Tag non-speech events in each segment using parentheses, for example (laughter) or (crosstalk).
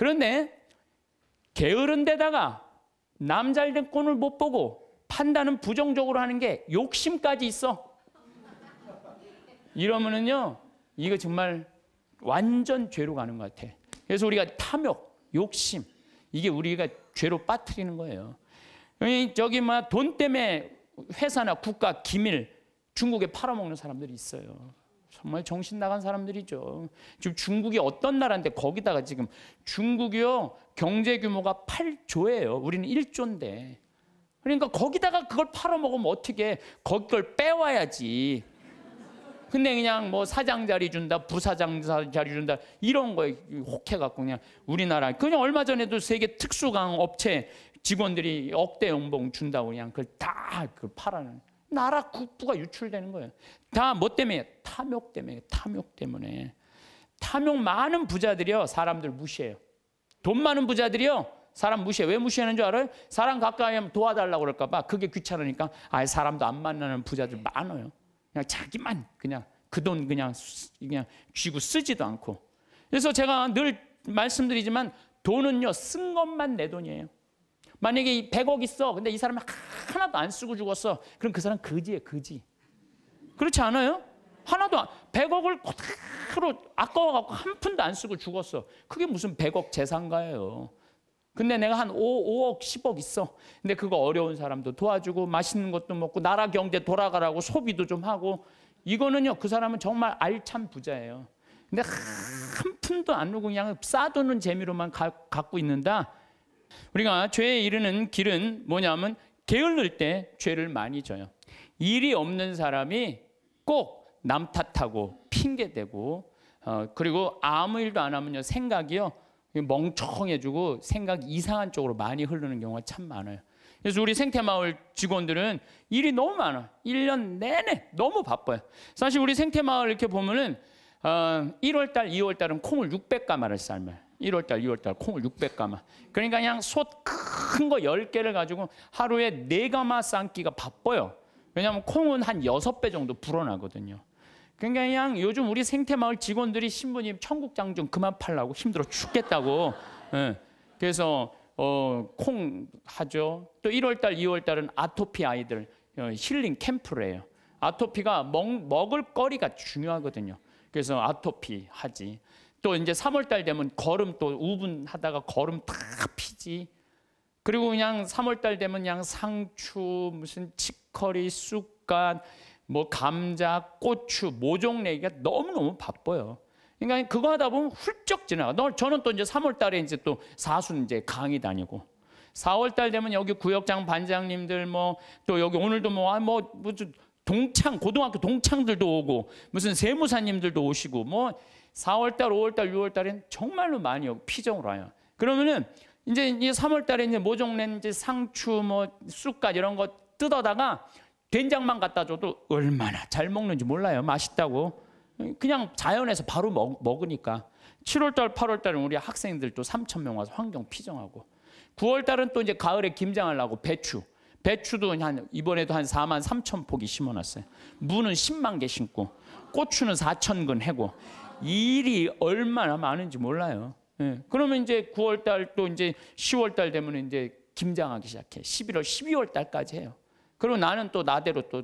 그런데 게으른 데다가 남잘 된 꼴을 못 보고 판단은 부정적으로 하는 게 욕심까지 있어. 이러면은요, 이거 정말 완전 죄로 가는 것 같아. 그래서 우리가 탐욕, 욕심, 이게 우리가 죄로 빠뜨리는 거예요. 저기 막돈 뭐 때문에 회사나 국가 기밀 중국에 팔아먹는 사람들이 있어요. 정말 정신 나간 사람들이죠. 지금 중국이 어떤 나라인데 거기다가 지금 중국이요 경제 규모가 8조예요. 우리는 1조인데. 그러니까 거기다가 그걸 팔아먹으면 어떻게 거기 걸 빼와야지. 근데 그냥 뭐 사장 자리 준다, 부사장 자리 준다 이런 거에 혹해갖고 그냥 우리나라 그냥 얼마 전에도 세계 특수강 업체 직원들이 억대 연봉 준다고 그냥 그걸 다그 팔아는 나라 국부가 유출되는 거예요. 다 뭐 때문에? 탐욕 때문에. 탐욕 때문에. 탐욕 많은 부자들이요. 사람들 무시해요. 돈 많은 부자들이요. 사람 무시해. 왜 무시하는 줄 알아요? 사람 가까이 하면 도와달라고 그럴까 봐. 그게 귀찮으니까 아예 사람도 안 만나는 부자들 네. 많아요. 그냥 자기만 그냥 그 돈 그냥 그냥 쥐고 쓰지도 않고. 그래서 제가 늘 말씀드리지만 돈은요. 쓴 것만 내 돈이에요. 만약에 100억 있어. 근데 이 사람이 하나도 안 쓰고 죽었어. 그럼 그 사람 거지예요, 거지. 그렇지 않아요? 하나도 안, 100억을 그대로 아까워갖고 한 푼도 안 쓰고 죽었어. 그게 무슨 100억 재산가예요. 근데 내가 한 5, 5억, 10억 있어. 근데 그거 어려운 사람도 도와주고 맛있는 것도 먹고 나라 경제 돌아가라고 소비도 좀 하고 이거는요, 그 사람은 정말 알찬 부자예요. 근데 한 푼도 안 누고 그냥 싸두는 재미로만 가, 갖고 있는다. 우리가 죄에 이르는 길은 뭐냐면 게을를 때 죄를 많이 져요. 일이 없는 사람이 꼭 남 탓하고 핑계대고 어, 그리고 아무 일도 안 하면요 생각이요 멍청해지고 생각 이상한 쪽으로 많이 흐르는 경우가 참 많아요. 그래서 우리 생태마을 직원들은 일이 너무 많아. 1년 내내 너무 바빠요. 사실 우리 생태마을 이렇게 보면은 어, 1월 달, 2월 달은 콩을 600가마를 삶아요. 1월달, 2월달 콩을 600가마. 그러니까 그냥 솥 큰 거 10개를 가지고 하루에 4가마 삶기가 바빠요. 왜냐하면 콩은 한 6배 정도 불어나거든요. 그러니까 그냥 요즘 우리 생태마을 직원들이 신부님 청국장 좀 그만 팔라고 힘들어 죽겠다고. 네. 그래서 어, 콩 하죠. 또 1월달, 2월달은 아토피 아이들 어, 힐링 캠프를 해요. 아토피가 먹, 먹을 거리가 중요하거든요. 그래서 아토피 하지. 또 이제 3월 달 되면 걸음 또 우분하다가 걸음 다 피지. 그리고 그냥 3월 달 되면 그냥 상추 무슨 치커리 쑥갓 뭐 감자 고추 모종 내기가 너무너무 바빠요. 그러니까 그거 하다 보면 훌쩍 지나가. 너 저는 또 이제 3월 달에 이제 또사순 이제 강의 다니고 4월 달 되면 여기 구역장 반장님들 뭐 또 여기 오늘도 뭐뭐 뭐, 아, 뭐 동창 고등학교 동창들도 오고 무슨 세무사님들도 오시고 뭐 4월달, 5월달, 6월달엔 정말로 많이 오고 피정으로 와요. 그러면은 이제 3월달에 이제 모종렌지, 상추, 뭐 쑥갓 이런 거 뜯어다가 된장만 갖다 줘도 얼마나 잘 먹는지 몰라요. 맛있다고. 그냥 자연에서 바로 먹, 으니까 7월달, 8월달은 우리 학생들 또 3천 명 와서 환경 피정하고 9월달은 또 이제 가을에 김장하고 배추. 배추도 한 이번에도 한 4만 3천 포기 심어놨어요. 무는 10만 개 심고 고추는 4천 근 해고 일이 얼마나 많은지 몰라요. 예. 그러면 이제 9월 달또 이제 10월 달 되면 이제 김장하기 시작해. 11월, 12월 달까지 해요. 그리고 나는 또 나대로 또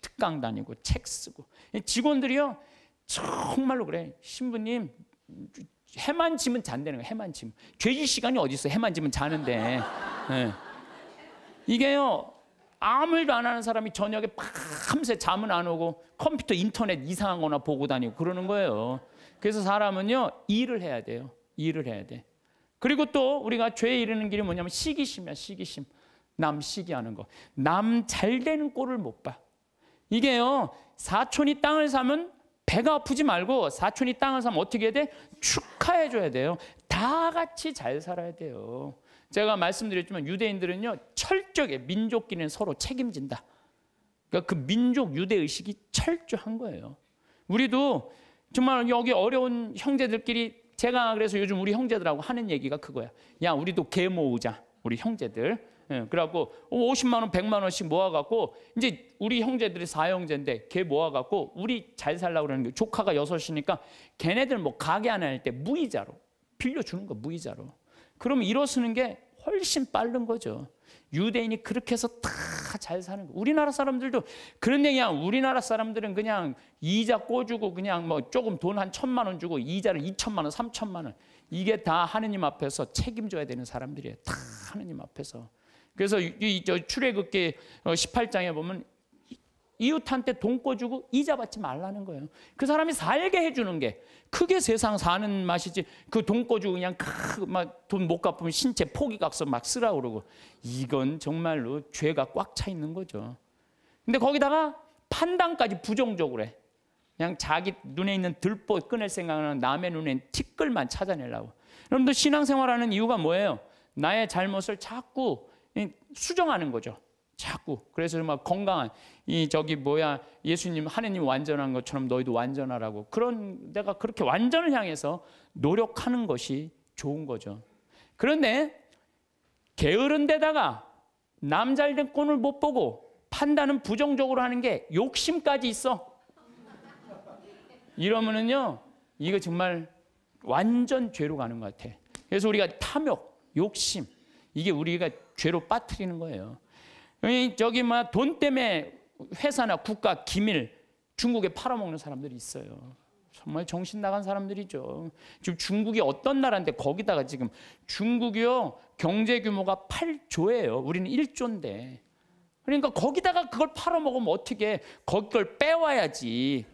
특강 다니고 책 쓰고 직원들이요 정말로 그래 신부님 해만 지면 잔다는 거 해만 지면 죄질 시간이 어디 있어 해만 지면 자는데 네. 이게요 아무 일도 안 하는 사람이 저녁에 밤새 잠은 안 오고 컴퓨터 인터넷 이상한 거나 보고 다니고 그러는 거예요. 그래서 사람은요 일을 해야 돼요. 일을 해야 돼. 그리고 또 우리가 죄에 이르는 길이 뭐냐면 시기심이야 시기심. 남 시기하는 거. 남 잘 되는 꼴을 못 봐. 이게요 사촌이 땅을 사면 배가 아프지 말고 사촌이 땅을 사면 어떻게 해야 돼? 축하해 줘야 돼요. 다 같이 잘 살아야 돼요. 제가 말씀드렸지만 유대인들은요 철저하게 민족끼리는 서로 책임진다. 그러니까 그 민족 유대 의식이 철저한 거예요. 우리도 정말 여기 어려운 형제들끼리 제가 그래서 요즘 우리 형제들하고 하는 얘기가 그거야. 야 우리도 개 모으자 우리 형제들. 예, 그래갖고 50만 어, 원, 100만 원씩 모아갖고 이제 우리 형제들이 사형제인데 걔 모아갖고 우리 잘 살라고 그러는 게 조카가 여섯이니까 걔네들 뭐 가게 하나 할 때 무이자로 빌려주는 거 무이자로 그럼 일어서는 게 훨씬 빠른 거죠. 유대인이 그렇게 해서 다 잘 사는 거. 우리나라 사람들도 그런 얘기야. 우리나라 사람들은 그냥 이자 꿔주고 그냥 뭐 조금 돈 한 천만 원 주고 이자를 이천만 원, 삼천만 원. 이게 다 하느님 앞에서 책임져야 되는 사람들이에요. 다 하느님 앞에서. 그래서 이, 이, 저 출애굽기 18장에 어, 보면 이웃한테 돈 꿔주고 이자 받지 말라는 거예요. 그 사람이 살게 해주는 게 크게 세상 사는 맛이지 그돈 꿔주고 그냥 막돈못 갚으면 신체 포기각서 막 쓰라 그러고 이건 정말로 죄가 꽉 차 있는 거죠. 근데 거기다가 판단까지 부정적으로 해. 그냥 자기 눈에 있는 들보 끊을 생각하는 남의 눈엔 티끌만 찾아내려고. 여러분들 신앙생활하는 이유가 뭐예요? 나의 잘못을 자꾸 수정하는 거죠. 자꾸 그래서 막 건강한 이 저기 뭐야 예수님 하느님 완전한 것처럼 너희도 완전하라고 그런 내가 그렇게 완전을 향해서 노력하는 것이 좋은 거죠. 그런데 게으른 데다가 남잘된 꼴을 못 보고 판단은 부정적으로 하는 게 욕심까지 있어. 이러면은요 이거 정말 완전 죄로 가는 것 같아. 그래서 우리가 탐욕, 욕심 이게 우리가 죄로 빠뜨리는 거예요. 저기 막돈 뭐 때문에 회사나 국가 기밀 중국에 팔아먹는 사람들이 있어요. 정말 정신 나간 사람들이죠. 지금 중국이 어떤 나라인데 거기다가 지금 중국이요 경제 규모가 8조예요. 우리는 1조인데. 그러니까 거기다가 그걸 팔아먹으면 어떻게 거기 걸 빼와야지.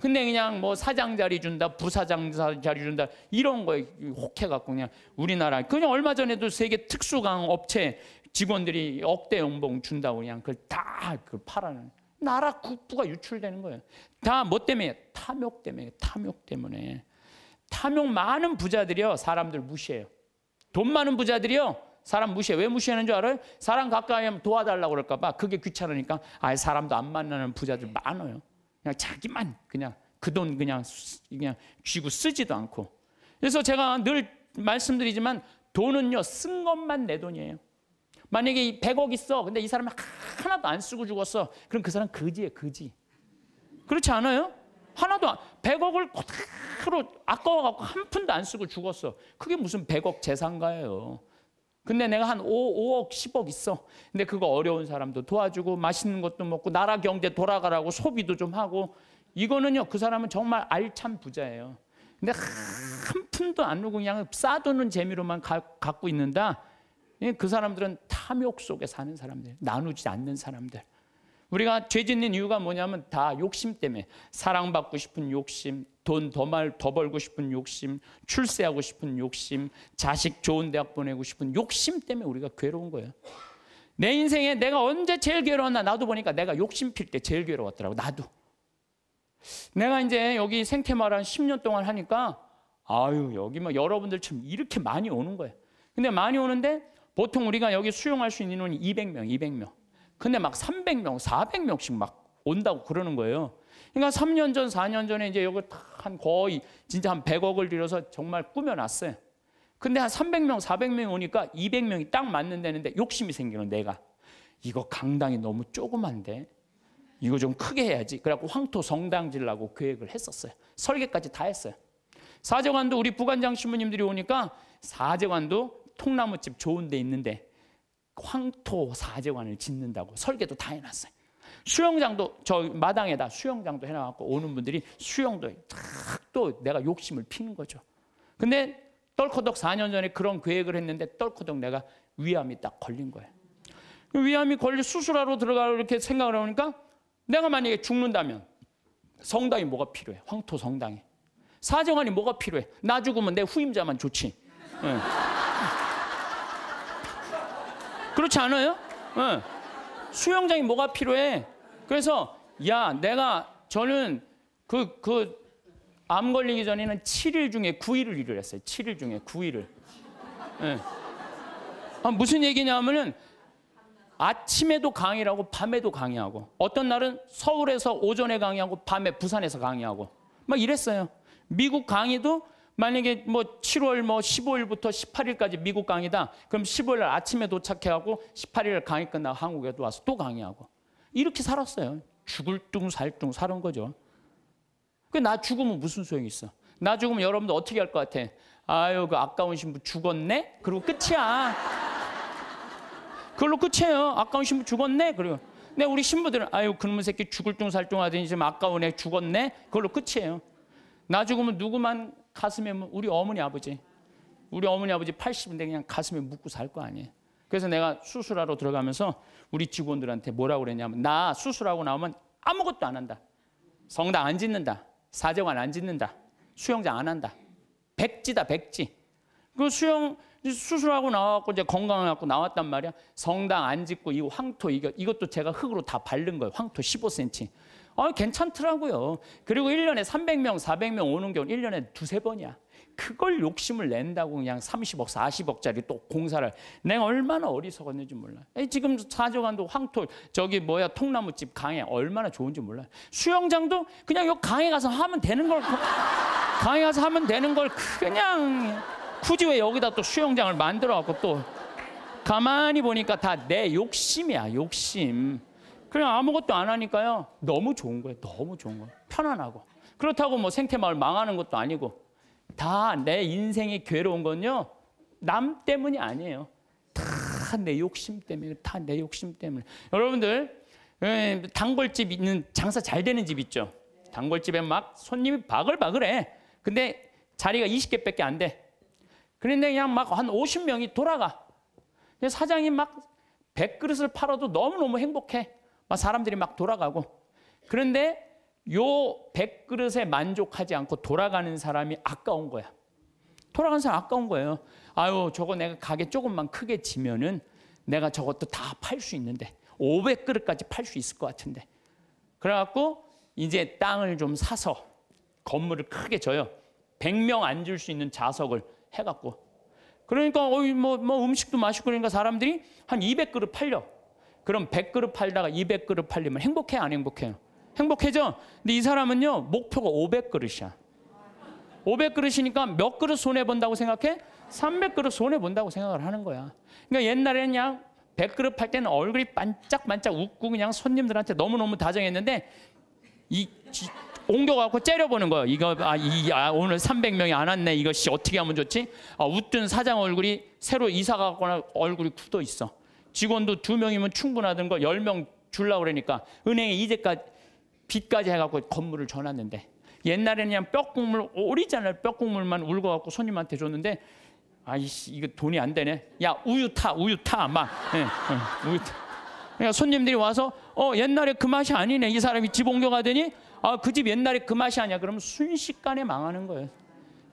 근데 그냥 뭐 사장 자리 준다, 부사장 자리 준다 이런 거에 혹해갖고 그냥 우리나라 그냥 얼마 전에도 세계 특수강 업체 직원들이 억대 연봉 준다고 그냥 그걸 다그 팔아는 나라 국부가 유출되는 거예요. 다 뭐 때문에? 탐욕 때문에. 탐욕 때문에. 탐욕 많은 부자들이요. 사람들 무시해요. 돈 많은 부자들이요. 사람 무시해. 왜 무시하는 줄 알아요? 사람 가까이 하면 도와달라고 그럴까 봐. 그게 귀찮으니까 아예 사람도 안 만나는 부자들 많아요. 그냥 자기만 그냥 그 돈 그냥 그냥 쥐고 쓰지도 않고. 그래서 제가 늘 말씀드리지만 돈은요. 쓴 것만 내 돈이에요. 만약에 100억 있어. 근데 이 사람이 하나도 안 쓰고 죽었어. 그럼 그 사람 거지예 요 거지. 그렇지 않아요? 하나도 안, 100억을 그대로 아까워갖고 한 푼도 안 쓰고 죽었어. 그게 무슨 100억 재산가예요. 근데 내가 한 5, 5억, 10억 있어. 근데 그거 어려운 사람도 도와주고 맛있는 것도 먹고 나라 경제 돌아가라고 소비도 좀 하고 이거는요. 그 사람은 정말 알찬 부자예요. 근데 한 푼도 안 누고 그냥 싸두는 재미로만 가, 갖고 있는다. 예, 그 사람들은 탐욕 속에 사는 사람들, 나누지 않는 사람들. 우리가 죄 짓는 이유가 뭐냐면 다 욕심 때문에 사랑받고 싶은 욕심, 돈더말더 벌고 싶은 욕심, 출세하고 싶은 욕심, 자식 좋은 대학 보내고 싶은 욕심 때문에 우리가 괴로운 거예요. 내 인생에 내가 언제 제일 괴로웠나 나도 보니까 내가 욕심 필 때 제일 괴로웠더라고 나도. 내가 이제 여기 생태마을 한 10년 동안 하니까 아유 여기 막 뭐 여러분들처럼 이렇게 많이 오는 거예요. 근데 많이 오는데 보통 우리가 여기 수용할 수 있는 인이 200명, 200명. 근데 막 300명, 400명씩 막 온다고 그러는 거예요. 그러니까 3년 전, 4년 전에 이제 여기 한 거의 진짜 한 100억을 들여서 정말 꾸며놨어요. 근데 한 300명, 4 0 0명 오니까 200명이 딱 맞는 데는데 욕심이 생기는 내가. 이거 강당이 너무 조그만데 이거 좀 크게 해야지. 그래갖고 황토 성당 질라고 계획을 했었어요. 설계까지 다 했어요. 사제관도 우리 부관장 신부님들이 오니까 사제관도 통나무집 좋은 데 있는데 황토 사제관을 짓는다고 설계도 다 해놨어요. 수영장도 저 마당에다 수영장도 해놔갖고 오는 분들이 수영도 탁또 내가 욕심을 피는 거죠. 근데 떨커덕 4년 전에 그런 계획을 했는데 떨커덕 내가 위암이 딱 걸린 거예요. 그 위암이 걸리 수술하러 들어가려 이렇게 생각을 하니까 내가 만약에 죽는다면 성당이 뭐가 필요해? 황토 성당이. 사정안이 뭐가 필요해? 나 죽으면 내 후임자만 좋지. 네. 그렇지 않아요? 네. 수영장이 뭐가 필요해? 그래서 야 내가 저는 그 그 암 걸리기 전에는 7일 중에 9일을 일을 했어요. 7일 중에 9일을. 네. 예. 아, 무슨 얘기냐면은 아침에도 강의라고 밤에도 강의하고 어떤 날은 서울에서 오전에 강의하고 밤에 부산에서 강의하고 막 이랬어요. 미국 강의도 만약에 뭐 7월 뭐 15일부터 18일까지 미국 강의다. 그럼 15일 아침에 도착해하고 18일 강의 끝나고 한국에 도 와서 또 강의하고 이렇게 살았어요. 죽을 둥 살둥 사는 거죠. 그 나 죽으면 무슨 소용이 있어? 나 죽으면 여러분들 어떻게 할 것 같아? 아유 그 아까운 신부 죽었네? 그리고 끝이야. 그걸로 끝이에요. 아까운 신부 죽었네? 그리고 내 우리 신부들은 아유 그놈의 새끼 죽을 둥 살 둥 하더니 지금 아까운 애 죽었네? 그걸로 끝이에요. 나 죽으면 누구만 가슴에 우리 어머니 아버지 우리 어머니 아버지 80인데 그냥 가슴에 묻고 살 거 아니에요. 그래서 내가 수술하러 들어가면서 우리 직원들한테 뭐라고 그랬냐면 나 수술하고 나오면 아무것도 안 한다. 성당 안 짓는다. 사정관안 짓는다. 수영장 안 한다. 백지다 백지. 그 수영 수술하고 나왔고 이제 건강하고 나왔단 말이야. 성당 안 짓고 이 황토 이거 이것도 제가 흙으로 다 바른 거예요. 황토 15cm. 아, 괜찮더라고요. 그리고 1년에 300명, 400명 오는 경우 1년에 두세 번이야. 그걸 욕심을 낸다고 그냥 30억, 40억짜리 또 공사를 내가 얼마나 어리석었는지 몰라. 지금 사조관도 황토 저기 뭐야 통나무집 강에 얼마나 좋은지 몰라. 수영장도 그냥 요 강에 가서 하면 되는 걸 (laughs) 강에 가서 하면 되는 걸 그냥 굳이 왜 여기다 또 수영장을 만들어 갖고 또 가만히 보니까 다 내 욕심이야, 욕심. 그냥 아무것도 안 하니까요. 너무 좋은 거예요. 너무 좋은 거예요. 편안하고. 그렇다고 뭐 생태마을 망하는 것도 아니고 다 내인생의 괴로운 건요. 남 때문이 아니에요. 다 내 욕심 때문에, 다 내 욕심 때문에. 여러분들, 예, 단골집 있는 장사 잘 되는 집 있죠? 단골집에 막 손님이 바글바글해. 근데 자리가 20개밖에 안 돼. 그런데 그냥 막 한 50명이 돌아가. 사장이 막 100그릇을 팔아도 너무너무 행복해. 막 사람들이 막 돌아가고 그런데 요 백그릇에 만족하지 않고 돌아가는 사람이 아까운 거야. 돌아가는 사람 아까운 거예요. 아유, 저거 내가 가게 조금만 크게 지면은 내가 저것도 다 팔 수 있는데 500그릇까지 팔 수 있을 것 같은데. 그래갖고 이제 땅을 좀 사서 건물을 크게 져요. 100명 앉을 수 있는 자석을 해갖고. 그러니까 어이 뭐, 뭐 음식도 맛있고 그러니까 사람들이 한 200그릇 팔려. 그럼 100그릇 팔다가 200그릇 팔리면 행복해 안 행복해요? 행복해져. 근데 이 사람은요. 목표가 500그릇이야. 500그릇이니까 몇 그릇 손해 본다고 생각해? 300그릇 손해 본다고 생각을 하는 거야. 그러니까 옛날에는 그냥 100그릇 팔 때는 얼굴이 반짝반짝 웃고 그냥 손님들한테 너무너무 다정했는데 이 지, 옮겨갖고 째려보는 거예요. 이거 아, 이, 아, 오늘 300명이 안 왔네. 이것이 어떻게 하면 좋지? 아, 웃든 사장 얼굴이 새로 이사 가거나 얼굴이 굳어 있어. 직원도 두명이면 충분하던 거 열 명 줄라고 그러니까 은행에 이제까지 빚까지 해갖고 건물을 줘놨는데 옛날에는 그냥 뼈국물 오리지널 뼈국물만 울고 갖고 손님한테 줬는데 아이씨 이거 돈이 안 되네 야 우유 타 우유 타막 네, 네, 우유 타 그러니까 손님들이 와서 어 옛날에 그 맛이 아니네 이 사람이 집 옮겨가더니 아 그 집 옛날에 그 맛이 아니야 그러면 순식간에 망하는 거예요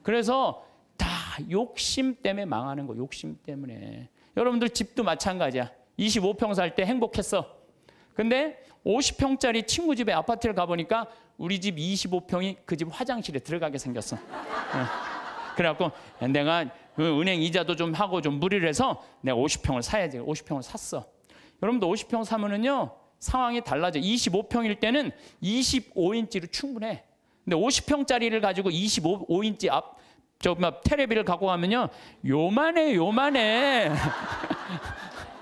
그래서 다 욕심 때문에 망하는 거 욕심 때문에 여러분들 집도 마찬가지야. 25평 살 때 행복했어. 근데 50평짜리 친구 집에 아파트를 가보니까 우리 집 25평이 그 집 화장실에 들어가게 생겼어. 예. 그래갖고 내가 그 은행 이자도 좀 하고 좀 무리를 해서 내가 50평을 사야지. 50평을 샀어. 여러분들 50평 사면은요, 상황이 달라져. 25평일 때는 25인치로 충분해. 근데 50평짜리를 가지고 25인치 앞, 저막 테레비를 갖고 가면요 요만해 요만해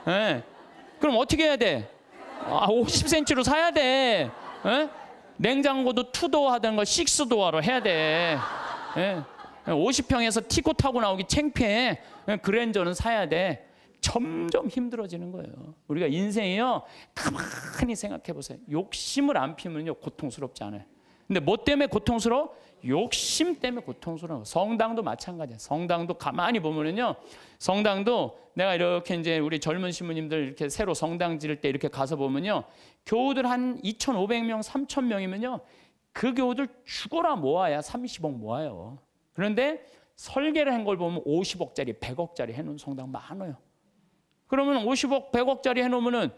네. (laughs) 그럼 어떻게 해야 돼? 아 50cm로 사야 돼 네? 냉장고도 투도 하던가 식도어로 해야 돼 네. 예? 50평에서 티코 타고 나오기 창피해 그랜저는 사야 돼 점점 힘들어지는 거예요 우리가 인생이요 가만히 생각해 보세요 욕심을 안 피면요 고통스럽지 않아요 근데 뭐 때문에 고통스러워? 욕심 때문에 고통스러워. 성당도 마찬가지야. 성당도 가만히 보면은요. 성당도 내가 이렇게 이제 우리 젊은 신부님들 이렇게 새로 성당 지을 때 이렇게 가서 보면요. 교우들 한 2,500명, 3,000명이면요. 그 교우들 죽어라 모아야 30억 모아요. 그런데 설계를 한 걸 보면 50억짜리, 100억짜리 해놓은 성당 많아요. 그러면 50억, 100억짜리 해놓으면은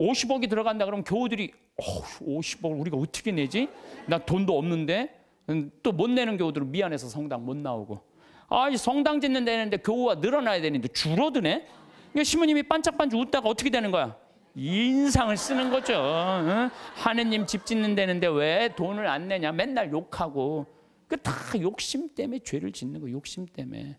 50억이 들어간다 그러면 교우들이 50억을 우리가 어떻게 내지? 나 돈도 없는데 음, 또못 내는 교우들 은 미안해서 성당 못 나오고 아 성당 짓는 데는데 교우가 늘어나야 되는데 줄어드네. 그러님이 반짝반짝 웃다가 어떻게 되는 거야? 인상을 쓰는 거죠. 응? 하느님 집 짓는 데는데 왜 돈을 안 내냐? 맨날 욕하고 그 다 욕심 때문에 죄를 짓는 거 욕심 때문에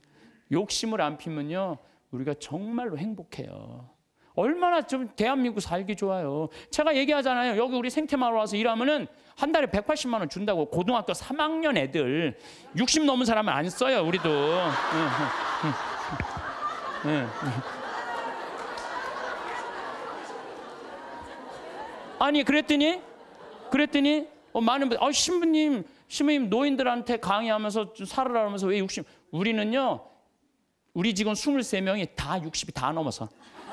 욕심을 안 피면요 우리가 정말로 행복해요. 얼마나 좀 대한민국 살기 좋아요. 제가 얘기하잖아요. 여기 우리 생태마을 와서 일하면은 한 달에 180만 원 준다고 고등학교 3학년 애들 60 넘은 사람은 안 써요. 우리도. 아니 그랬더니 그랬더니 어, 많은 분, 어, 신부님, 신부님 노인들한테 강의하면서 살으라면서 왜 60? 우리는요, 우리 직원 23명이 다 60이 다 넘어서.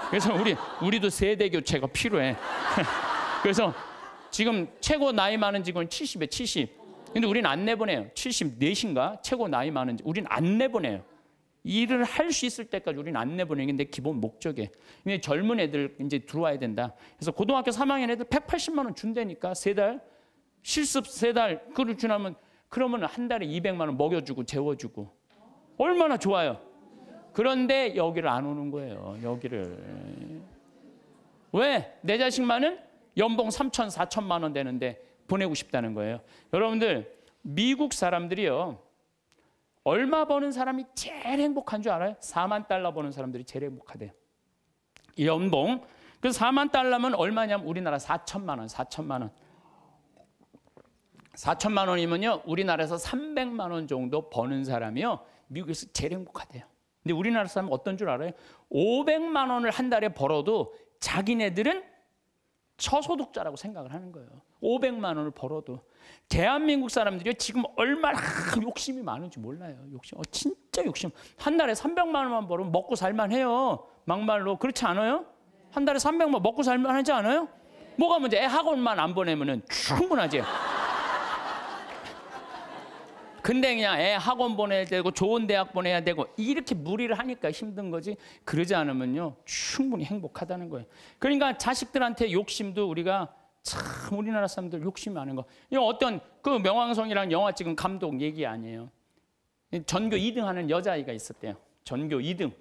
그래서 우리 우리도 세대 교체가 필요해. (laughs) 그래서 지금 최고 나이 많은 직원 70에 70. 근데 우리는안 내보내요. 74인가 최고 나이 많은 우리는안 내보내요. 일을 할 수 있을 때까지 우리는안 내보내는 게 내 기본 목적에. 근데 젊은 애들 이제 들어와야 된다. 그래서 고등학교 3학년 애들 180만 원 준다니까 세 달. 실습 세 달 그걸 주나면 그러면 한 달에 200만 원 먹여주고 재워주고 얼마나 좋아요. 그런데 여기를 안 오는 거예요. 여기를. 왜? 내 자식만은 연봉 3천, 4천만 원 되는데 보내고 싶다는 거예요. 여러분들 미국 사람들이요. 얼마 버는 사람이 제일 행복한 줄 알아요? 4만 달러 버는 사람들이 제일 행복하대요. 연봉. 그 4만 달러면 얼마냐면 우리나라 4천만 원, 4천만 원. 4천만 원이면요. 우리나라에서 300만 원 정도 버는 사람이요. 미국에서 제일 행복하대요. 근데 우리나라 사람 어떤 줄 알아요? 500만 원을 한 달에 벌어도 자기네들은 저소득자라고 생각을 하는 거예요. 500만 원을 벌어도 대한민국 사람들이 지금 얼마나 욕심이 많은지 몰라요. 욕심, 어, 진짜 욕심. 한 달에 300만 원만 벌으면 먹고 살만해요. 막말로 그렇지 않아요? 한 달에 300만 원 먹고 살만하지 않아요? 뭐가 문제? 애 학원만 안 보내면은 충분하지. 근데 그냥 애 학원 보내야 되고 좋은 대학 보내야 되고 이렇게 무리를 하니까 힘든 거지 그러지 않으면요 충분히 행복하다는 거예요. 그러니까 자식들한테 욕심도 우리가 참 우리나라 사람들 욕심 이 많은 거. 이 어떤 그 명왕성이라는 영화 찍은 감독 얘기 아니에요. 전교 2등 하는 여자아이가 있었대요. 전교 2등.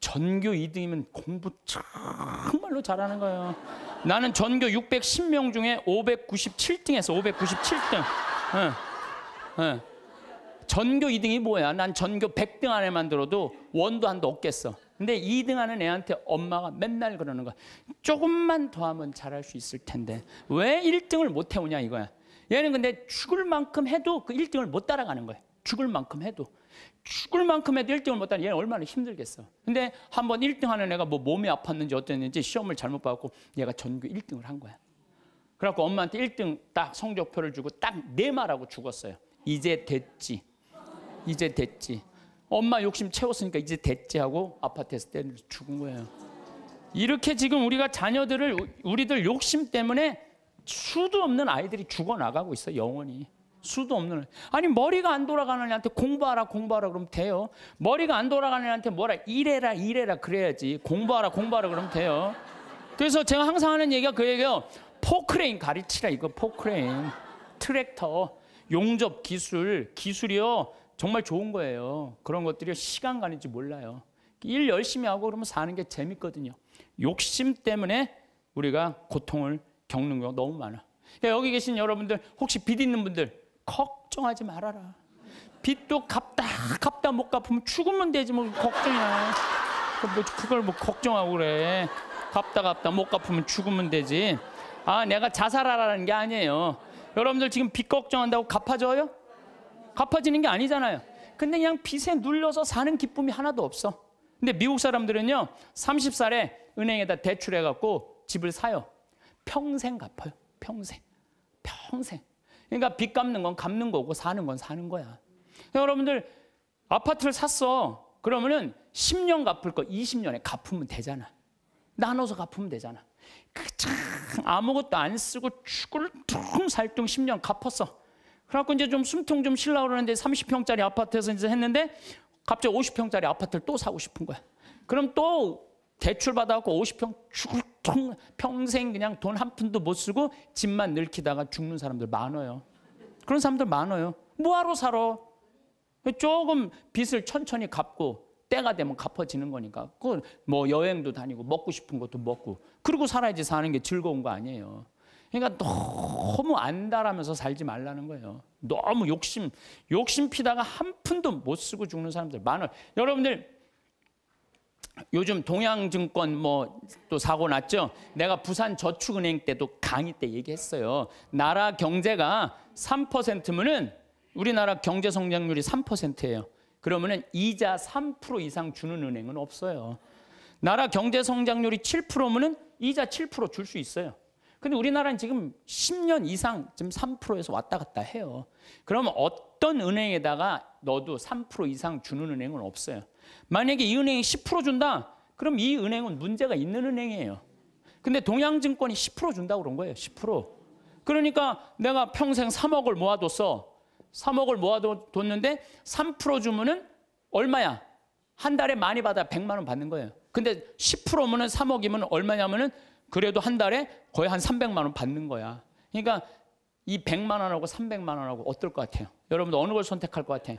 전교 2등이면 공부 정말로 잘하는 거예요. 나는 전교 610명 중에 597등에서 597등. 응. 응. 전교 2등이 뭐야? 난 전교 100등 안에만 들어도 원도 한도 없겠어. 근데 2등 하는 애한테 엄마가 맨날 그러는 거야. 조금만 더 하면 잘할 수 있을 텐데. 왜 1등을 못 해오냐 이거야. 얘는 근데 죽을 만큼 해도 그 1등을 못 따라가는 거야. 죽을 만큼 해도. 죽을 만큼 해도 1등을 못 따는 얘는 얼마나 힘들겠어. 근데 한번 1등 하는 애가 뭐 몸이 아팠는지 어땠는지 시험을 잘못 봐갖고 얘가 전교 1등을 한 거야. 그래갖고 엄마한테 1등 딱 성적표를 주고 딱내 네 말하고 죽었어요. 이제 됐지. 이제 됐지. 엄마 욕심 채웠으니까 이제 됐지 하고 아파트에서 때려 죽은 거예요. 이렇게 지금 우리가 자녀들을 우리들 욕심 때문에 수도 없는 아이들이 죽어 나가고 있어 영원히. 수도 없는 아니 머리가 안 돌아가는 애한테 공부하라 공부하라 그러면 돼요. 머리가 안 돌아가는 애한테 뭐라 일해라 일해라 그래야지 공부하라 공부하라 그러면 돼요. 그래서 제가 항상 하는 얘기가 그얘기요 포크레인 가르치라 이거 포크레인 트랙터 용접 기술 기술이요 정말 좋은 거예요. 그런 것들이 시간 가는 지 몰라요. 일 열심히 하고 그러면 사는 게 재밌거든요. 욕심 때문에 우리가 고통을 겪는 경우 너무 많아. 여기 계신 여러분들 혹시 빚 있는 분들 걱정하지 말아라. 빚도 갚다 갚다 못 갚으면 죽으면 되지 뭐 걱정이야. 뭐 그걸 뭐 걱정하고 그래. 갚다 갚다 못 갚으면 죽으면 되지. 아 내가 자살하라는 게 아니에요. 여러분들 지금 빚 걱정한다고 갚아줘요? 갚아지는 게 아니잖아요. 근데 그냥 빚에 눌려서 사는 기쁨이 하나도 없어. 근데 미국 사람들은요, 30살에 은행에다 대출해갖고 집을 사요. 평생 갚아요. 평생. 평생. 그러니까 빚 갚는 건 갚는 거고 사는 건 사는 거야. 여러분들, 아파트를 샀어. 그러면은 10년 갚을 거 20년에 갚으면 되잖아. 나눠서 갚으면 되잖아. 그참 아무것도 안 쓰고 죽을 퉁 살뚱 10년 갚았어. 그래갖고 이제 좀 숨통 좀쉬라고 그러는데 30평짜리 아파트에서 이제 했는데 갑자기 50평짜리 아파트를 또 사고 싶은 거야. 그럼 또 대출 받아갖고 50평 죽을 통, 평생 그냥 돈 한 푼도 못 쓰고 집만 늙히다가 죽는 사람들 많아요. 그런 사람들 많아요. 뭐하러 살아? 조금 빚을 천천히 갚고 때가 되면 갚아지는 거니까. 그 뭐 여행도 다니고 먹고 싶은 것도 먹고 그러고 살아야지 사는 게 즐거운 거 아니에요. 그러니까 너무 안다라면서 살지 말라는 거예요. 너무 욕심, 욕심 피다가 한 푼도 못 쓰고 죽는 사람들 많아요. 여러분들 요즘 동양증권 뭐 또 사고 났죠? 내가 부산 저축은행 때도 강의 때 얘기했어요. 나라 경제가 3%면은 우리나라 경제 성장률이 3%예요. 그러면은 이자 3% 이상 주는 은행은 없어요. 나라 경제 성장률이 7%면은 이자 7%줄 수 있어요. 근데 우리나라는 지금 10년 이상 지금 3%에서 왔다 갔다 해요. 그러면 어떤 은행에다가 너도 3% 이상 주는 은행은 없어요. 만약에 이 은행이 10% 준다? 그럼 이 은행은 문제가 있는 은행이에요. 근데 동양증권이 10% 준다고 그런 거예요. 10%. 그러니까 내가 평생 3억을 모아뒀어. 3억을 모아뒀는데 3% 주면은 얼마야? 한 달에 많이 받아 100만 원 받는 거예요. 근데 10%면은 3억이면 얼마냐면은 그래도 한 달에 거의 한 300만 원 받는 거야. 그러니까 이 100만 원하고 300만 원하고 어떨 것 같아요? 여러분들 어느 걸 선택할 것 같아요?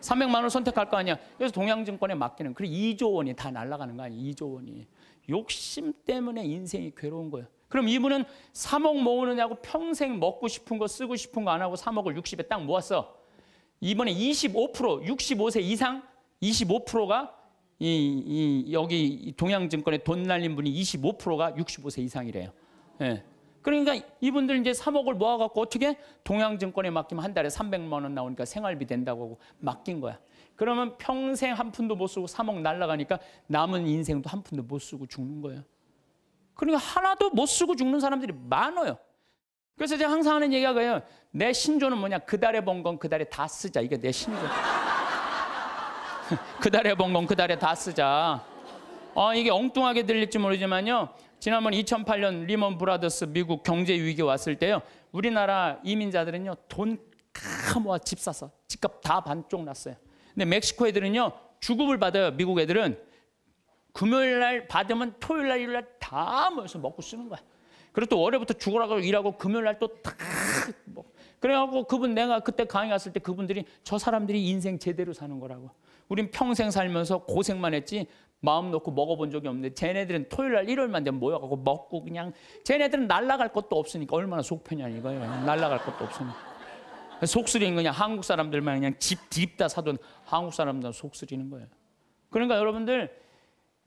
300만 원 선택할 거 아니야. 그래서 동양증권에 맡기는 그래 2조 원이 다 날아가는 거 아니야. 2조 원이. 욕심 때문에 인생이 괴로운 거야 그럼 이분은 3억 모으느냐고 평생 먹고 싶은 거 쓰고 싶은 거 안 하고 3억을 60에 딱 모았어. 이번에 25% 65세 이상 25%가 이, 이 여기 동양증권에돈 날린 분이 25%가 65세 이상이래요. 예. 그러니까 이분들 이제 3억을 모아갖고 어떻게 동양증권에 맡기면 한 달에 300만 원 나오니까 생활비 된다고 하고 맡긴 거야. 그러면 평생 한 푼도 못 쓰고 3억 날라가니까 남은 인생도 한 푼도 못 쓰고 죽는 거예요. 그러니까 하나도 못 쓰고 죽는 사람들이 많아요. 그래서 제가 항상 하는 얘기가 그요내 신조는 뭐냐? 그 달에 번 건그 달에 다 쓰자. 이게 내 신조. (laughs) 그달에 번건 그달에 다 쓰자. 어, 이게 엉뚱하게 들릴지 모르지만요. 지난번 2008년 리먼 브라더스 미국 경제 위기 왔을 때요. 우리나라 이민자들은요. 돈다 모아 집 사서 집값 다 반쪽 났어요. 근데 멕시코 애들은요. 주급을 받아요. 미국 애들은. 금요일 날 받으면 토요일 날, 일요일 날다 모여서 먹고 쓰는 거야. 그리고 또 월요일부터 죽으라고 일하고 금요일 날 또다 뭐. 그래갖고 그분 내가 그때 강의 갔을 때 그분들이 저 사람들이 인생 제대로 사는 거라고. 우린 평생 살면서 고생만 했지 마음 놓고 먹어본 적이 없는데 쟤네들은 토요일 날 일요일만 되면 모여가고 먹고 그냥 쟤네들은 날라갈 것도 없으니까 얼마나 속편이야 이거예요. 날라갈 것도 없으니까. 속쓰리는 그냥 한국 사람들만 그냥 집 뒤집다 사둔 한국 사람들은 속쓰리는 거예요. 그러니까 여러분들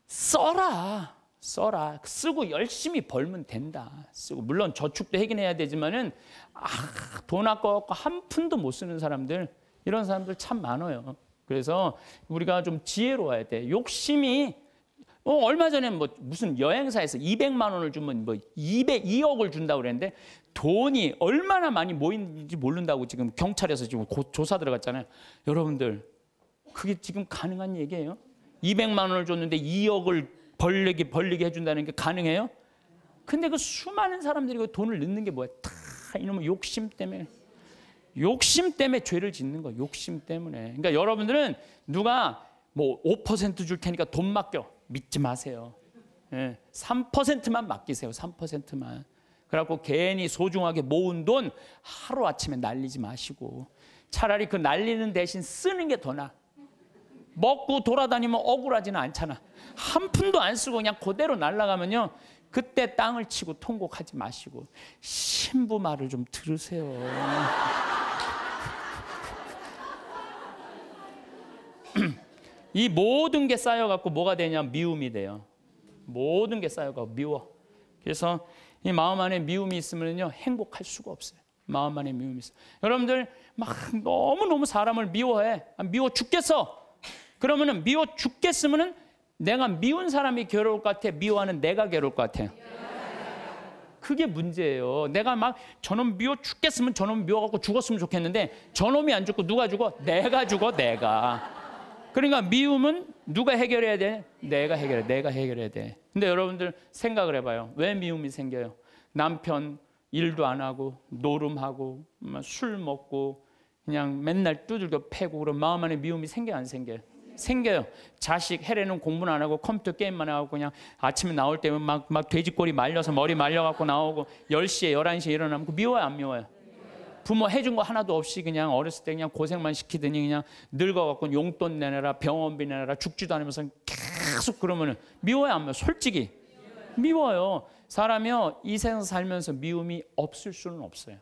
써라. 써라. 쓰고 열심히 벌면 된다. 쓰고 물론 저축도 해긴 해야 되지만은 아, 돈 아까워 한 푼도 못 쓰는 사람들 이런 사람들 참 많아요. 그래서 우리가 좀 지혜로워야 돼. 욕심이 어, 얼마 전에 뭐 무슨 여행사에서 200만 원을 주면 뭐 200, 2억을 준다고 그랬는데 돈이 얼마나 많이 모인지 모른다고 지금 경찰에서 지금 조사 들어갔잖아요. 여러분들, 그게 지금 가능한 얘기예요? 200만 원을 줬는데 2억을 벌리게, 벌리게 해준다는 게 가능해요? 근데 그 수많은 사람들이 그 돈을 넣는 게 뭐야? 다 이놈의 욕심 때문에. 욕심 때문에 죄를 짓는 거예요. 욕심 때문에. 그러니까 여러분들은 누가 뭐 5%줄 테니까 돈 맡겨. 믿지 마세요. 예, 3%만 맡기세요. 3%만. 그래갖고 괜히 소중하게 모은 돈 하루아침에 날리지 마시고 차라리 그 날리는 대신 쓰는 게 더 나아. 먹고 돌아다니면 억울하지는 않잖아. 한 푼도 안 쓰고 그냥 그대로 날라가면요. 그때 땅을 치고 통곡하지 마시고 신부 말을 좀 들으세요. 이 모든 게 쌓여갖고 뭐가 되냐 미움이 돼요. 모든 게 쌓여가고 미워. 그래서 이 마음 안에 미움이 있으면요 행복할 수가 없어요. 마음 안에 미움이 있어. 여러분들 막 너무 너무 사람을 미워해. 아, 미워 죽겠어. 그러면은 미워 죽겠으면은 내가 미운 사람이 괴로울 것 같아. 미워하는 내가 괴로울 것 같아요. 그게 문제예요. 내가 막 저놈 미워 죽겠으면 저놈 미워갖고 죽었으면 좋겠는데 저놈이 안 죽고 누가 죽어? 내가 죽어, 내가. 그러니까 미움은 누가 해결해야 돼? 내가 해결해. 내가 해결해야 돼. 근데 여러분들 생각을 해봐요. 왜 미움이 생겨요? 남편 일도 안 하고 노름하고 뭐 술 먹고 그냥 맨날 두들겨 패고 그런 마음 안에 미움이 생겨 안 생겨요? 생겨요. 자식 해례는 공부는 안 하고 컴퓨터 게임만 하고 그냥 아침에 나올 때면 막, 막 돼지꼬리 말려서 머리 말려갖고 나오고 10시에 11시에 일어나면 그 미워요 안 미워요? 부모 해준 거 하나도 없이 그냥 어렸을 때 그냥 고생만 시키더니 그냥 늙어갖고 용돈 내내라 병원비 내내라 죽지도 않으면서 계속 그러면은 미워요 안 미워? 솔직히 미워요. 사람이요 이 세상 살면서 미움이 없을 수는 없어요.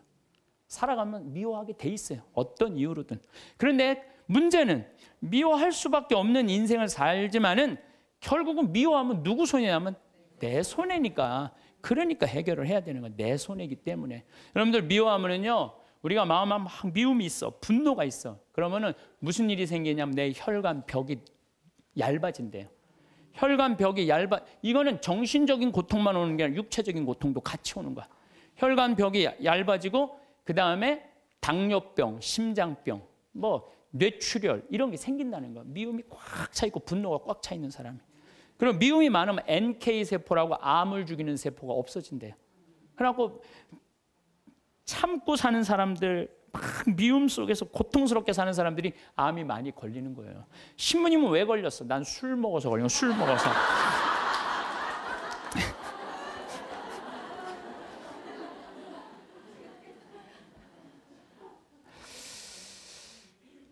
살아가면 미워하게 돼 있어요. 어떤 이유로든. 그런데 문제는 미워할 수밖에 없는 인생을 살지만은 결국은 미워하면 누구 손해냐면내 손해니까. 그러니까 해결을 해야 되는 거내 손해이기 때문에. 여러분들 미워하면은요. 우리가 마음에 막 미움이 있어, 분노가 있어. 그러면은 무슨 일이 생기냐면 내 혈관 벽이 얇아진대요. 혈관 벽이 얇아. 이거는 정신적인 고통만 오는 게 아니라 육체적인 고통도 같이 오는 거야. 혈관 벽이 얇아지고 그 다음에 당뇨병, 심장병, 뭐 뇌출혈 이런 게 생긴다는 거야. 미움이 꽉 차 있고 분노가 꽉 차 있는 사람이. 그럼 미움이 많으면 NK 세포라고 암을 죽이는 세포가 없어진대요. 그래갖고 참고 사는 사람들 막 미움 속에서 고통스럽게 사는 사람들이 암이 많이 걸리는 거예요. 신부님은 왜 걸렸어? 난 술 먹어서 걸린 술 먹어서. (laughs)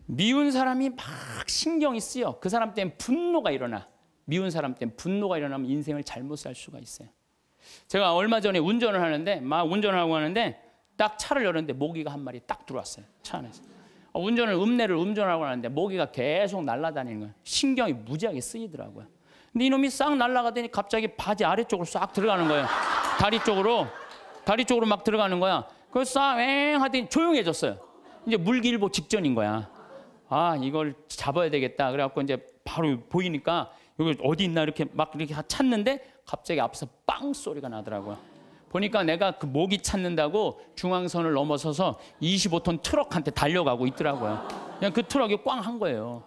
미운 사람이 막 신경이 쓰여. 그 사람 때문에 분노가 일어나. 미운 사람 때문에 분노가 일어나면 인생을 잘못 살 수가 있어요. 제가 얼마 전에 운전을 하는데 막 운전하고 하는데 딱 차를 열었는데 모기가 한 마리 딱 들어왔어요. 차 안에서. 어, 운전을 음내를 운전하고나는데 모기가 계속 날아다니는 거예요. 신경이 무지하게 쓰이더라고요. 근데 이놈이 싹 날아가더니 갑자기 바지 아래쪽으로 싹 들어가는 거예요. 다리 쪽으로 다리 쪽으로 막 들어가는 거야. 그래서 싹 엥 하더니 조용해졌어요. 이제 물길보 직전인 거야. 아 이걸 잡아야 되겠다. 그래갖고 이제 바로 보이니까 여기 어디 있나 이렇게 막 이렇게 찾는데 갑자기 앞에서 빵 소리가 나더라고요. 보니까 내가 그 모기 찾는다고 중앙선을 넘어서서 25톤 트럭한테 달려가고 있더라고요. 그냥 그 트럭이 꽝 한 거예요.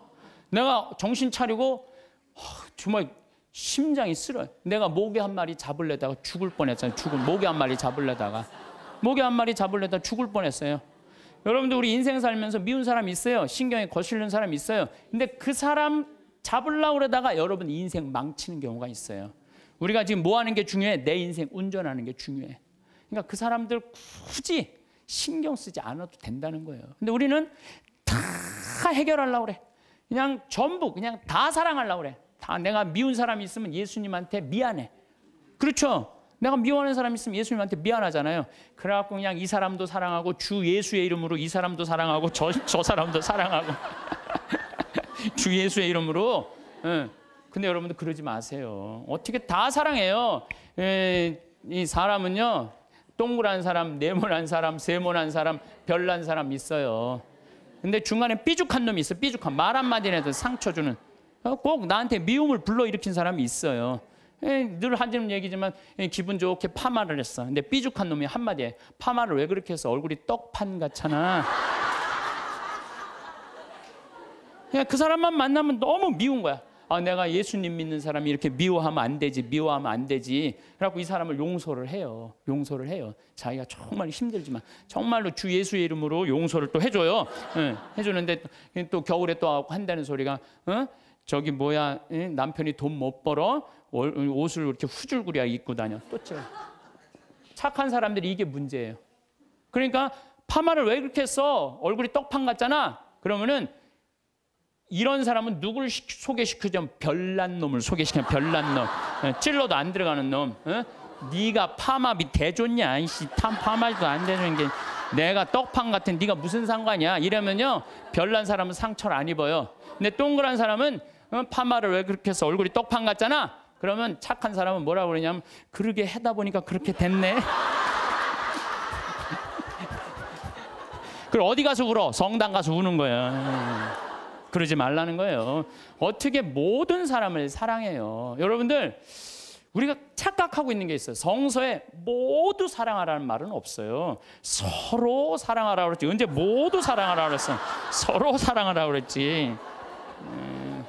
내가 정신 차리고 어, 정말 심장이 쓰러요. 내가 모기 한 마리 잡을려다가 죽을 뻔했잖아요. 죽을 모기 한 마리 잡을려다가 모기 한 마리 잡을려다 가 죽을 뻔했어요. 여러분들 우리 인생 살면서 미운 사람 있어요. 신경이 거슬리는 사람 있어요. 근데 그 사람 잡을라 그러다가 여러분 인생 망치는 경우가 있어요. 우리가 지금 뭐 하는 게 중요해? 내 인생 운전하는 게 중요해. 그러니까 그 사람들 굳이 신경 쓰지 않아도 된다는 거예요. 근데 우리는 다 해결하려고 그래. 그냥 전부 그냥 다 사랑하려고 그래. 다 내가 미운 사람이 있으면 예수님한테 미안해. 그렇죠? 내가 미워하는 사람 있으면 예수님한테 미안하잖아요. 그래갖고 그냥 이 사람도 사랑하고 주 예수의 이름으로 이 사람도 사랑하고 저, 저 사람도 사랑하고 (laughs) 주 예수의 이름으로 응. 근데 여러분들 그러지 마세요. 어떻게 다 사랑해요. 에, 예, 이 사람은요. 동그란 사람, 네모난 사람, 세모난 사람, 별난 사람 있어요. 근데 중간에 삐죽한 놈이 있어. 삐죽한 말 한마디라도 상처 주는. 어, 꼭 나한테 미움을 불러일으킨 사람이 있어요. 예, 늘 하는 얘기지만 예, 기분 좋게 파마를 했어. 근데 삐죽한 놈이 한마디에 파마를 왜 그렇게 해서 얼굴이 떡판 같잖아. 그 사람만 만나면 너무 미운 거야. 아 내가 예수님 믿는 사람이 이렇게 미워하면 안 되지 미워하면 안 되지 그래갖고 이 사람을 용서를 해요 용서를 해요 자기가 정말 힘들지만 정말로 주 예수의 이름으로 용서를 또 해줘요 응, 예, 해주는데 또 겨울에 또 한다는 소리가 응? 어? 저기 뭐야 응? 남편이 돈 못 벌어 옷을 이렇게 후줄구리 입고 다녀 또 쪄. 착한 사람들이 이게 문제예요 그러니까 파마를 왜 그렇게 써 얼굴이 떡판 같잖아 그러면은 이런 사람은 누굴 소개시켜주면 별난 놈을 소개시키면 별난 놈. 예, 찔러도 안 들어가는 놈. 어? 네가 파마 밑 대줬냐? 이씨탐 파마도 안 되는 게 내가 떡판 같은 네가 무슨 상관이야? 이러면요. 별난 사람은 상처를 안 입어요. 근데 동그란 사람은 어? 파마를 왜 그렇게 해서 얼굴이 떡판 같잖아? 그러면 착한 사람은 뭐라고 그러냐면 그러게 해다 보니까 그렇게 됐네. (laughs) 그걸 어디 가서 울어? 성당 가서 우는 거야. 그러지 말라는 거예요. 어떻게 모든 사람을 사랑해요. 여러분들 우리가 착각하고 있는 게 있어요. 성서에 모두 사랑하라는 말은 없어요. 서로 사랑하라 그랬지. 언제 모두 사랑하라 그랬어? 서로 사랑하라 그랬지. 네.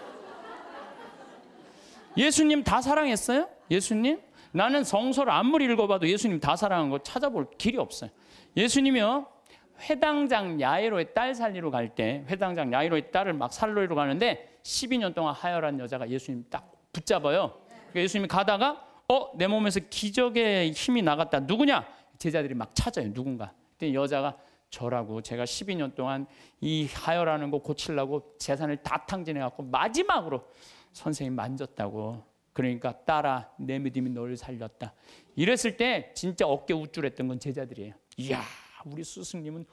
예수님 다 사랑했어요? 예수님? 나는 성서를 아무리 읽어봐도 예수님 다 사랑한 거 찾아볼 길이 없어요. 예수님이요. 회당장 야이로의 딸살리러갈 때 회당장 야이로의 딸을 막 살로이로 가는데 12년 동안 하혈한 여자가 예수님 딱 붙잡아요. 그러니까 예수님이 가다가 어 내 몸에서 기적의 힘이 나갔다. 누구냐? 제자들이 막 찾아요. 누군가. 그때 여자가 저라고 제가 12년 동안 이 하혈하는 거 고치려고 재산을 다 탕진해 갖고 마지막으로 선생님 만졌다고. 그러니까 따라 내 믿음이 너를 살렸다. 이랬을 때 진짜 어깨 우쭐했던 건 제자들이에요. 이야. 우리 스승님은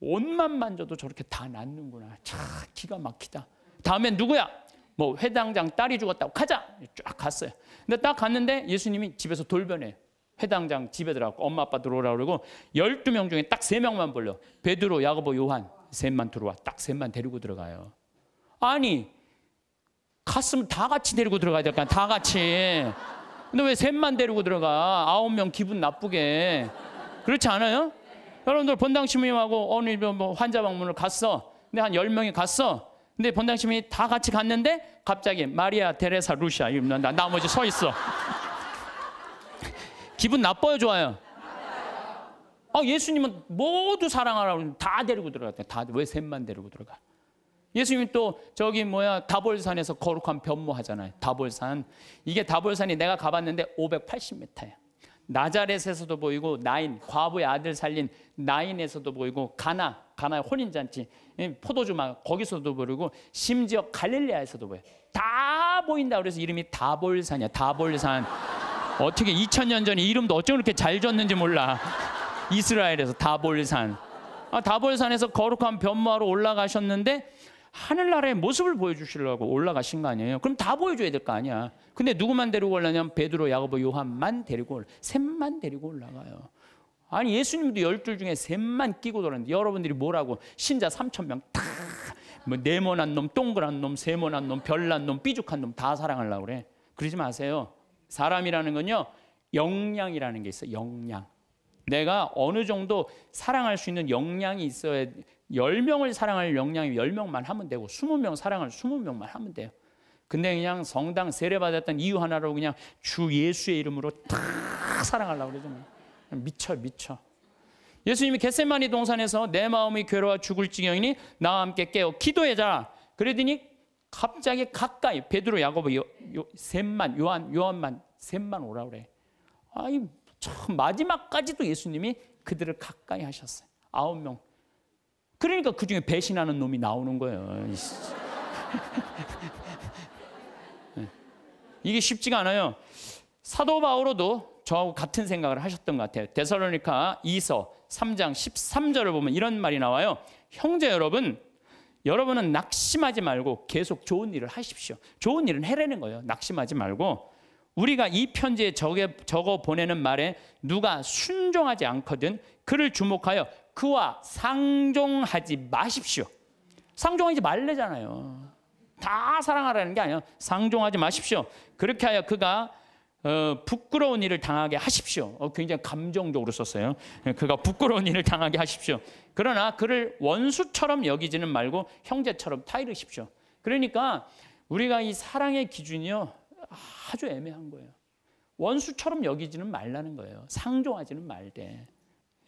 옷만 만져도 저렇게 다 낫는구나. 참 기가 막히다. 다음에 누구야? 뭐 회당장 딸이 죽었다고 가자. 쫙 갔어요. 근데 딱 갔는데 예수님이 집에서 돌변해. 회당장 집에 들어가고 엄마 아빠 들어오라 그러고 12명 중에 딱 3명만 불러. 베드로, 야고보, 요한 셋만 들어와. 딱 셋만 데리고 들어가요. 아니 갔으면 다 같이 데리고 들어가야 될까? 다 같이. 근데 왜 셋만 데리고 들어가? 아홉 명 기분 나쁘게. 그렇지 않아요? 여러분들 본당 시무하고 어느 뭐 환자 방문을 갔어. 근데 한 열명이 갔어. 근데 본당 시민이 다 같이 갔는데 갑자기 마리아 데레사 루시아 이러면 나머지서 있어. (laughs) 기분 나빠요, 좋아요? 아, 예수님은 모두 사랑하라고 다 데리고 들어갔대. 다왜 셋만 데리고 들어가? 예수님 또 저기 뭐야 다볼산에서 거룩한 변모 하잖아요. 다볼산. 이게 다볼산이 내가 가봤는데 580m야. 나자렛에서도 보이고 나인 과부의 아들 살린 나인에서도 보이고 가나 가나 의 혼인잔치 포도주 막 거기서도 보이고 심지어 갈릴리아에서도 보여 다 보인다 그래서 이름이 다볼산이야 다볼산 어떻게 2000년 전에 이름도 어쩜 이렇게잘 졌는지 몰라 이스라엘에서 다볼산 아, 다볼산에서 거룩한 변모하러 올라가셨는데 하늘나라의 모습을 보여주시려고 올라가신 거 아니에요? 그럼 다 보여줘야 될 거 아니야. 근데 누구만 데리고 올라냐면 베드로, 야고보, 요한만 데리고 올 셋만 데리고 올라가요. 아니 예수님도 열둘 중에 셋만 끼고 돌았는데 여러분들이 뭐라고 신자 3천 명다 뭐 네모난 놈, 동그란 놈, 세모난 놈, 별난 놈, 삐죽한 놈 다 사랑하려고 그래. 그러지 마세요. 사람이라는 건요. 역량이라는 게 있어. 역량. 내가 어느 정도 사랑할 수 있는 역량이 있어야 10명을 사랑할 역량이 10명만 하면 되고 20명 사랑할 20명만 하면 돼요. 근데 그냥 성당 세례받았던 이유 하나로 그냥 주 예수의 이름으로 다 사랑하려고 그러잖아요. 뭐. 미쳐 미쳐. 예수님이 겟세마니 동산에서 내 마음이 괴로워 죽을 지경이니 나와 함께 깨어 기도해자. 그러더니 갑자기 가까이 베드로 야고보 요, 요, 셋만 요한 요한만 셋만 오라 그래. 아이 참 마지막까지도 예수님이 그들을 가까이 하셨어요. 아홉 명 그러니까 그 중에 배신하는 놈이 나오는 거예요. 네. 이게 쉽지가 않아요. 사도 바울도 저하고 같은 생각을 하셨던 것 같아요. 데살로니카 2서 3장 13절을 보면 이런 말이 나와요. 형제 여러분, 여러분은 낙심하지 말고 계속 좋은 일을 하십시오. 좋은 일은 해내는 거예요. 낙심하지 말고 우리가 이 편지에 적어 보내는 말에 누가 순종하지 않거든 그를 주목하여 그와 상종하지 마십시오. 상종하지 말래잖아요. 다 사랑하라는 게 아니에요. 상종하지 마십시오. 그렇게 하여 그가 어, 부끄러운 일을 당하게 하십시오. 어, 굉장히 감정적으로 썼어요. 예, 그가 부끄러운 일을 당하게 하십시오. 그러나 그를 원수처럼 여기지는 말고 형제처럼 타이르십시오. 그러니까 우리가 이 사랑의 기준이요 아주 애매한 거예요. 원수처럼 여기지는 말라는 거예요. 상종하지는 말되.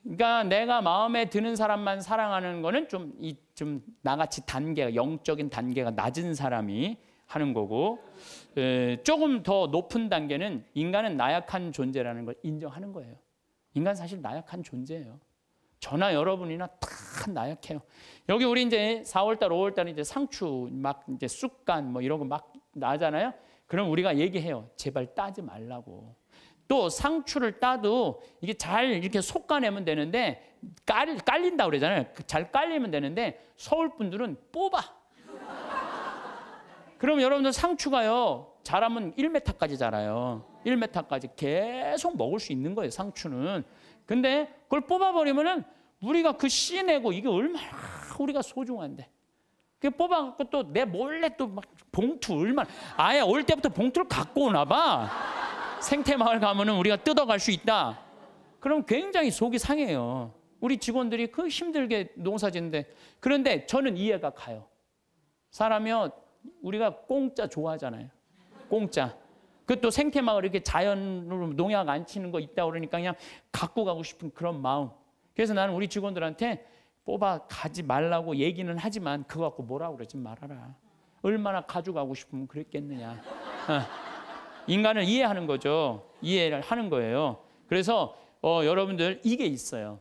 그러니까 내가 마음에 드는 사람만 사랑하는 거는 좀 이 좀 나같이 단계가 영적인 단계가 낮은 사람이 하는 거고 에, 조금 더 높은 단계는 인간은 나약한 존재라는 걸 인정하는 거예요. 인간 사실 나약한 존재예요. 저나 여러분이나 다 나약해요. 여기 우리 이제 4월달, 5월달 이제 상추 막 이제 쑥간 뭐 이런 거 막 나잖아요. 그럼 우리가 얘기해요. 제발 따지 말라고. 또 상추를 따도 이게 잘 이렇게 솎아내면 되는데 깔, 깔린다 고 그러잖아요. 잘 깔리면 되는데 서울 분들은 뽑아. 그럼 여러분들 상추가요. 자라면 1m까지 자라요. 1m까지 계속 먹을 수 있는 거예요. 상추는. 근데 그걸 뽑아버리면은 우리가 그 씨 내고 이게 얼마나 우리가 소중한데. 그 뽑아갖고 또 내 몰래 또 막 봉투 얼마나 아예 올 때부터 봉투를 갖고 오나 봐. 생태 마을 가면은 우리가 뜯어갈 수 있다. 그럼 굉장히 속이 상해요. 우리 직원들이 그 힘들게 농사 짓는데 그런데 저는 이해가 가요. 사람이요 우리가 공짜 좋아하잖아요. 공짜. 그또 생태 마을 이렇게 자연으로 농약 안 치는 거 있다 그러니까 그냥 갖고 가고 싶은 그런 마음. 그래서 나는 우리 직원들한테 뽑아 가지 말라고 얘기는 하지만 그거 갖고 뭐라 그러지 말아라. 얼마나 가져가고 싶으면 그랬겠느냐. 어. 인간을 이해하는 거죠. 이해를 하는 거예요. 그래서 어, 여러분들 이게 있어요.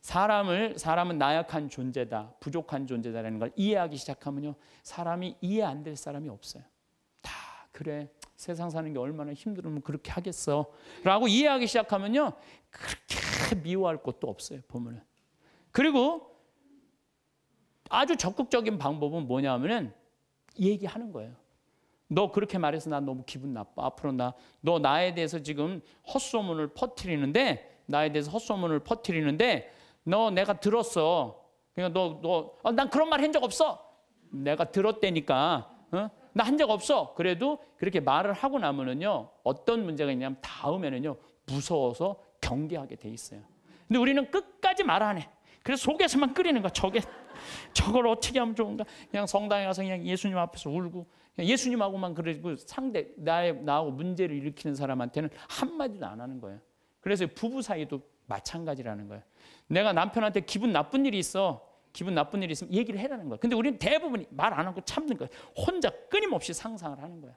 사람을 사람은 나약한 존재다, 부족한 존재다라는 걸 이해하기 시작하면요, 사람이 이해 안 될 사람이 없어요. 다 그래 세상 사는 게 얼마나 힘들으면 그렇게 하겠어라고 이해하기 시작하면요, 그렇게 미워할 것도 없어요 보면은. 그리고 아주 적극적인 방법은 뭐냐면은 얘기하는 거예요. 너 그렇게 말해서 난 너무 기분 나빠. 앞으로 나 너 나에 대해서 지금 헛소문을 퍼뜨리는데 나에 대해서 헛소문을 퍼뜨리는데 너 내가 들었어. 그러니까 너 너난 아, 어, 그런 말 한 적 없어. 내가 들었대니까. 어? 나한 적 없어. 그래도 그렇게 말을 하고 나면은요. 어떤 문제가 있냐면 다음에는요. 무서워서 경계하게 돼 있어요. 근데 우리는 끝까지 말 안 해. 그래서 속에서만 끓이는 거야. 저게 저걸 어떻게 하면 좋은가? 그냥 성당에 가서 그냥 예수님 앞에서 울고 예수님하고만 그러고 상대 나의 나하고 문제를 일으키는 사람한테는 한마디도 안 하는 거예요. 그래서 부부 사이도 마찬가지라는 거예요. 내가 남편한테 기분 나쁜 일이 있어. 기분 나쁜 일이 있으면 얘기를 해라는 거예요. 근데 우리는 대부분 말안 하고 참는 거예요. 혼자 끊임없이 상상을 하는 거예요.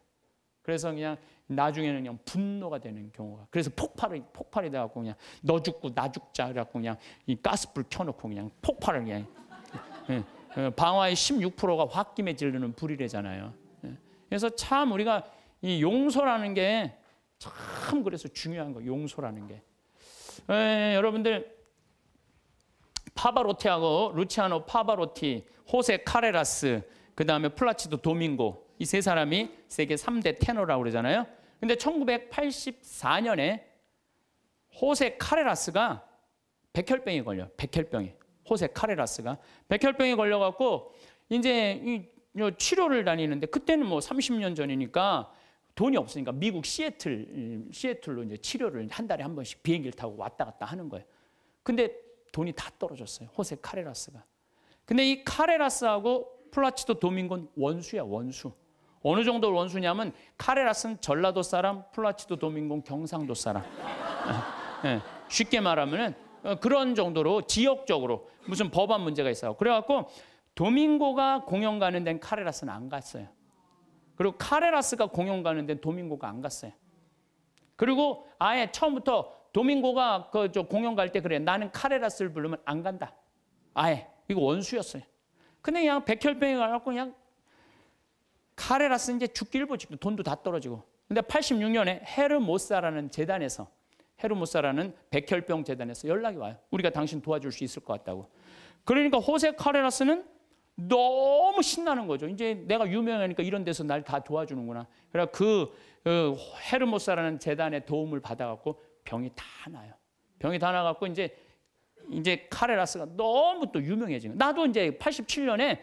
그래서 그냥 나중에는 그냥 분노가 되는 경우가. 그래서 폭발이 폭발이 돼 갖고 그냥 너 죽고 나 죽자 그래 갖고 그냥 이 가스불 켜 놓고 그냥 폭발을 그냥 예, 예, 방화의 16%가 홧김에 질르는 불이래잖아요. 그래서 참 우리가 이 용서라는 게 참 그래서 중요한 거 용서라는 게. 에, 여러분들 파바로티하고 루치아노 파바로티, 호세 카레라스, 그 다음에 플라치도 도밍고 이 세 사람이 세계 3대 테너라고 그러잖아요. 근데 1984년에 호세 카레라스가 백혈병에 걸려. 백혈병에. 호세 카레라스가 백혈병에 걸려 갖고 이제 치료를 다니는데 그때는 뭐 30년 전이니까 돈이 없으니까 미국 시애틀 시애틀로 이제 치료를 한 달에 한 번씩 비행기를 타고 왔다 갔다 하는 거예요. 근데 돈이 다 떨어졌어요. 호세 카레라스가. 근데 이 카레라스하고 플라치도 도밍곤 원수야, 원수. 어느 정도 원수냐면 카레라스는 전라도 사람, 플라치도 도밍곤 경상도 사람. 네, (laughs) 쉽게 말하면은 어, 그런 정도로 지역적으로 무슨 법안 문제가 있어요. 그래갖고 도밍고가 공연 가는 데는 카레라스는 안 갔어요. 그리고 카레라스가 공연 가는 데는 도밍고가 안 갔어요. 그리고 아예 처음부터 도밍고가 그저 공연 갈 때 그래. 나는 카레라스를 부르면 안 간다. 아예. 이거 원수였어요. 근데 그냥 백혈병이 가갖고 그냥 카레라스 이제 죽기 일보 직 돈도 다 떨어지고. 근데 86년에 헤르모사라는 재단에서 헤르모사라는 백혈병 재단에서 연락이 와요. 우리가 당신 도와줄 수 있을 것 같다고. 그러니까 호세 카레라스는 너무 신나는 거죠. 이제 내가 유명하니까 이런 데서 날 다 도와주는구나. 그래서 그, 그, 헤르모사라는 재단의 도움을 받아갖고 병이 다 나요. 병이 다 나갖고 이제 이제 카레라스가 너무 또 유명해진 거. 나도 이제 87년에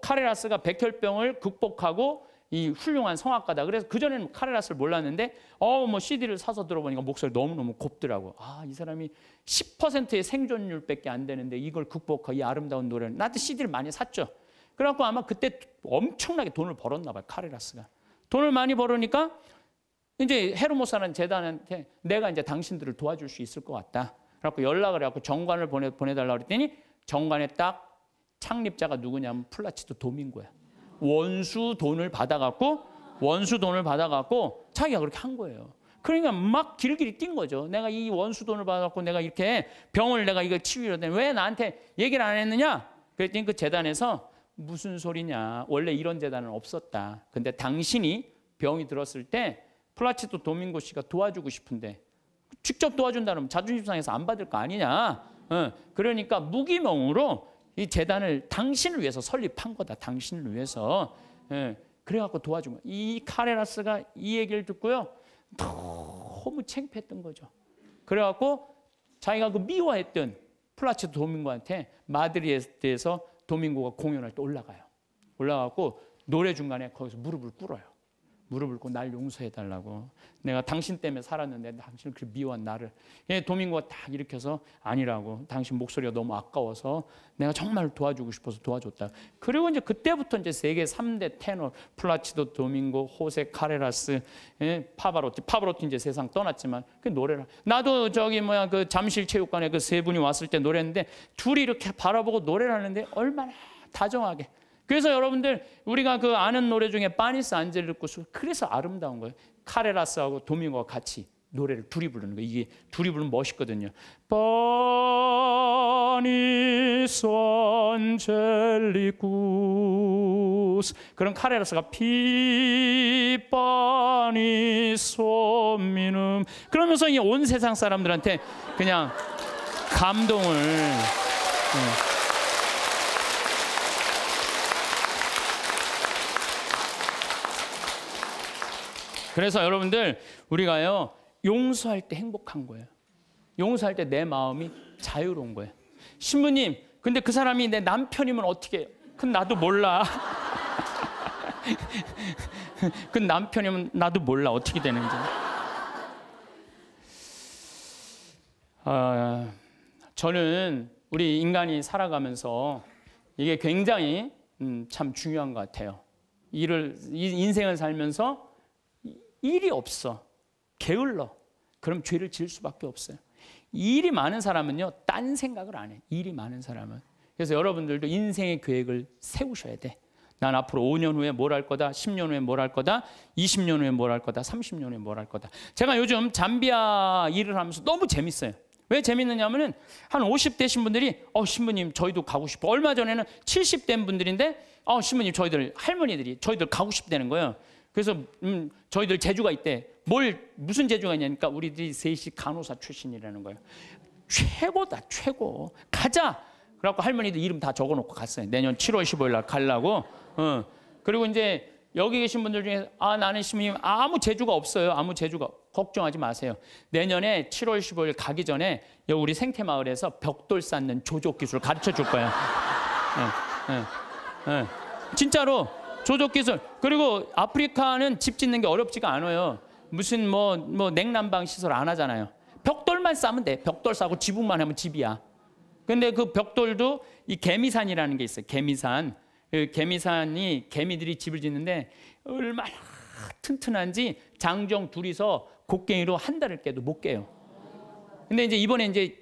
카레라스가 백혈병을 극복하고 이 훌륭한 성악가다. 그래서 그전에는 카레라스를 몰랐는데 어 뭐 CD를 사서 들어보니까 목소리 너무너무 곱더라고. 아, 이 사람이 10%의 생존율밖에 안 되는데 이걸 극복하 이 아름다운 노래를 나한테 CD를 많이 샀죠. 그래갖고 아마 그때 엄청나게 돈을 벌었나 봐요. 카레라스가. 돈을 많이 벌으니까 이제 헤르모사는 재단한테 내가 이제 당신들을 도와줄 수 있을 것 같다. 그래갖고 연락을 해갖고 정관을 보내, 보내달라 그랬더니 정관에 딱 창립자가 누구냐면 플라치도 도민고야. 원수 돈을 받아갖고 원수 돈을 받아갖고 자기가 그렇게 한 거예요. 그러니까 막 길길이 뛴 거죠. 내가 이 원수 돈을 받아갖고 내가 이렇게 병을 내가 이걸 치유를 했는데 왜 나한테 얘기를 안 했느냐? 그랬더니 그 재단에서 무슨 소리냐. 원래 이런 재단은 없었다. 근데 당신이 병이 들었을 때 플라치도 도밍고 씨가 도와주고 싶은데 직접 도와준다면 자존심 상해서 안 받을 거 아니냐. 그러니까 무기명으로 이 재단을 당신을 위해서 설립한 거다. 당신을 위해서. 예, 그래갖고 도와준 거야. 이 카레라스가 이 얘기를 듣고요. 너무 창피했던 거죠. 그래갖고 자기가 그 미워했던 플라치도 도고한테 마드리에서 도민고가 공연할 때 올라가요. 올라가고 노래 중간에 거기서 무릎을 꿇어요. 무릎을 꿇고 날 용서해 달라고. 내가 당신 때문에 살았는데 당신을 그렇게 미워한 나를. 예, 도민고가딱 일으켜서 아니라고. 당신 목소리가 너무 아까워서 내가 정말 도와주고 싶어서 도와줬다. 그리고 이제 그때부터 이제 세계 3대 테너 플라치도 도민고, 호세 카레라스, 예, 파바로티. 파바로티 이제 세상 떠났지만 그 노래를 나도 저기 뭐야 그 잠실 체육관에 그 세 분이 왔을 때 노래했는데 둘이 이렇게 바라보고 노래를 하는데 얼마나 다정하게 그래서 여러분들 우리가 그 아는 노래 중에 파니스 안젤리코스 그래서 아름다운 거예요. 카레라스하고 도밍고와 같이 노래를 둘이 부르는 거 이게 둘이 부르면 멋있거든요. 파니스 안젤리쿠스 그런 카레라스가 피파니스 미눔 그러면서 이 온 세상 사람들한테 그냥 감동을 네. 그래서 여러분들 우리가요 용서할 때 행복한 거예요. 용서할 때 내 마음이 자유로운 거예요. 신부님, 근데 그 사람이 내 남편이면 어떻게 그건 나도 몰라. (laughs) 그 남편이면 나도 몰라 어떻게 되는지. 어, 저는 우리 인간이 살아가면서 이게 굉장히 음, 참 중요한 것 같아요. 일을 인생을 살면서 일이 없어. 게을러. 그럼 죄를 지을 수밖에 없어요. 일이 많은 사람은요, 딴 생각을 안 해. 일이 많은 사람은. 그래서 여러분들도 인생의 계획을 세우셔야 돼. 난 앞으로 5년 후에 뭘 할 거다, 10년 후에 뭘 할 거다, 20년 후에 뭘 할 거다, 30년 후에 뭘 할 거다. 제가 요즘 잠비아 일을 하면서 너무 재밌어요. 왜 재밌느냐 하면은 한 50대신 분들이 어, 신부님, 저희도 가고 싶어. 얼마 전에는 70된 분들인데 어, 신부님, 저희들 할머니들이 저희들 가고 싶다는 거예요. 그래서 음, 저희들 재주가 있대. 뭘 무슨 재주가 있냐니까 그러니까 우리들이 셋이 간호사 출신이라는 거예요. 최고다 최고. 가자. 그래갖고 할머니들 이름 다 적어놓고 갔어요. 내년 7월 15일 날갈라고 어. 그리고 이제 여기 계신 분들 중에 아 나는 시모님 아무 재주가 없어요. 아무 재주가 걱정하지 마세요. 내년에 7월 15일 가기 전에 여 우리 생태 마을에서 벽돌 쌓는 조족 기술 가르쳐 줄 거예요. 네, 예, 네, 예. 네. 진짜로 조족 기술. 그리고 아프리카는 집 짓는 게 어렵지가 않아요. 무슨 뭐, 뭐 냉난방 시설 안 하잖아요. 벽돌만 싸면 돼. 벽돌 싸고 지붕만 하면 집이야. 근데 그 벽돌도 이 개미산이라는 게 있어요. 개미산. 그 개미산이 개미들이 집을 짓는데 얼마나 튼튼한지 장정 둘이서 곡괭이로 한 달을 깨도 못 깨요. 근데 이제 이번에 이제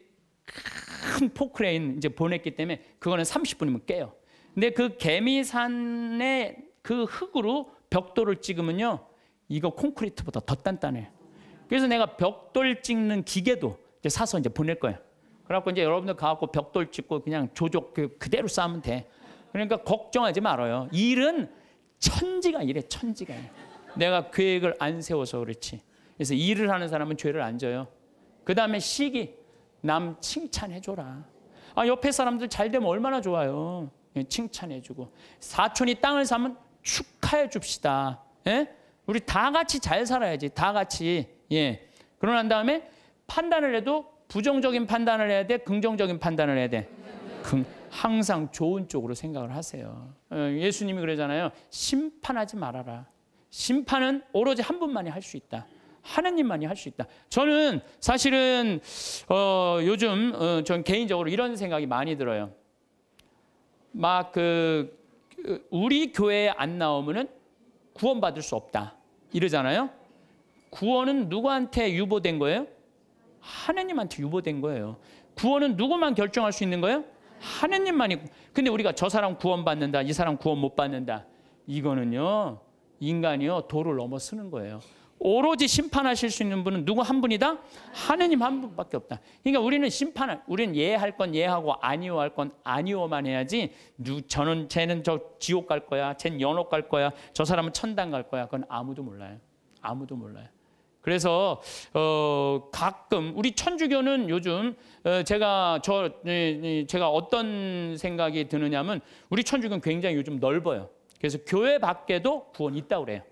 큰 포크레인 이제 보냈기 때문에 그거는 30분이면 깨요. 근데 그개미산에 그 흙으로 벽돌을 찍으면요. 이거 콘크리트보다 더 단단해요. 그래서 내가 벽돌 찍는 기계도 이제 사서 이제 보낼 거예요. 그래갖고 이제 여러분들 가갖고 벽돌 찍고 그냥 조족 그 그대로 싸면 돼. 그러니까 걱정하지 말아요. 일은 천지가 일래 천지가 이래. 내가 계획을 안 세워서 그렇지. 그래서 일을 하는 사람은 죄를 안 져요. 그 다음에 시기. 남 칭찬해줘라. 아, 옆에 사람들 잘 되면 얼마나 좋아요. 칭찬해주고. 사촌이 땅을 사면 축하해 줍시다. 예? 우리 다 같이 잘 살아야지. 다 같이. 예. 그러난 다음에 판단을 해도 부정적인 판단을 해야 돼. 긍정적인 판단을 해야 돼. 항상 좋은 쪽으로 생각을 하세요. 어, 예수님이 그러잖아요. 심판하지 말아라. 심판은 오로지 한 분만이 할 수 있다. 하나님만이 할 수 있다. 저는 사실은 어, 요즘 어, 전 개인적으로 이런 생각이 많이 들어요. 막그 우리 교회에 안 나오면은 구원받을 수 없다. 이러잖아요. 구원은 누구한테 유보된 거예요? 하나님한테 유보된 거예요. 구원은 누구만 결정할 수 있는 거예요? 하나님만이. 근데 우리가 저 사람 구원받는다, 이 사람 구원 못 받는다. 이거는요, 인간이요, 도를 넘어 쓰는 거예요. 오로지 심판하실 수 있는 분은 누구 한 분이다? 하느님 한 분밖에 없다. 그러니까 우리는 심판을, 우리는 예할 건 예하고 아니오 할 건 아니오만 해야지. 누, 저는 쟤는 저 지옥 갈 거야. 쟤는 연옥 갈 거야. 저 사람은 천당 갈 거야. 그건 아무도 몰라요. 아무도 몰라요. 그래서 어, 가끔 우리 천주교는 요즘 어, 제가 저 제가 어떤 생각이 드느냐면 우리 천주교는 굉장히 요즘 넓어요. 그래서 교회 밖에도 구원이 있다고 그래요.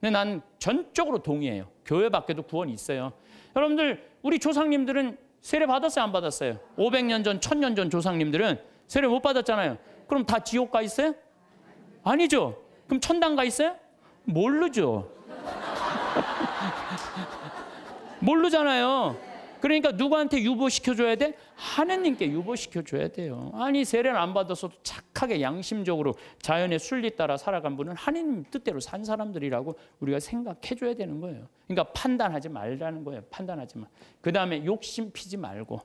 근데 난 전적으로 동의해요. 교회 밖에도 구원이 있어요. 여러분들 우리 조상님들은 세례 받았어요, 안 받았어요? 500년 전, 1000년 전 조상님들은 세례 못 받았잖아요. 그럼 다 지옥 가 있어요? 아니죠. 그럼 천당 가 있어요? 모르죠. (laughs) 모르잖아요. 그러니까 누구한테 유보시켜줘야 돼? 하느님께 유보시켜줘야 돼요. 아니 세례를 안 받았어도 착하게 양심적으로 자연의 순리 따라 살아간 분은 하느님 뜻대로 산 사람들이라고 우리가 생각해줘야 되는 거예요. 그러니까 판단하지 말라는 거예요. 판단하지 마. 그 다음에 욕심 피지 말고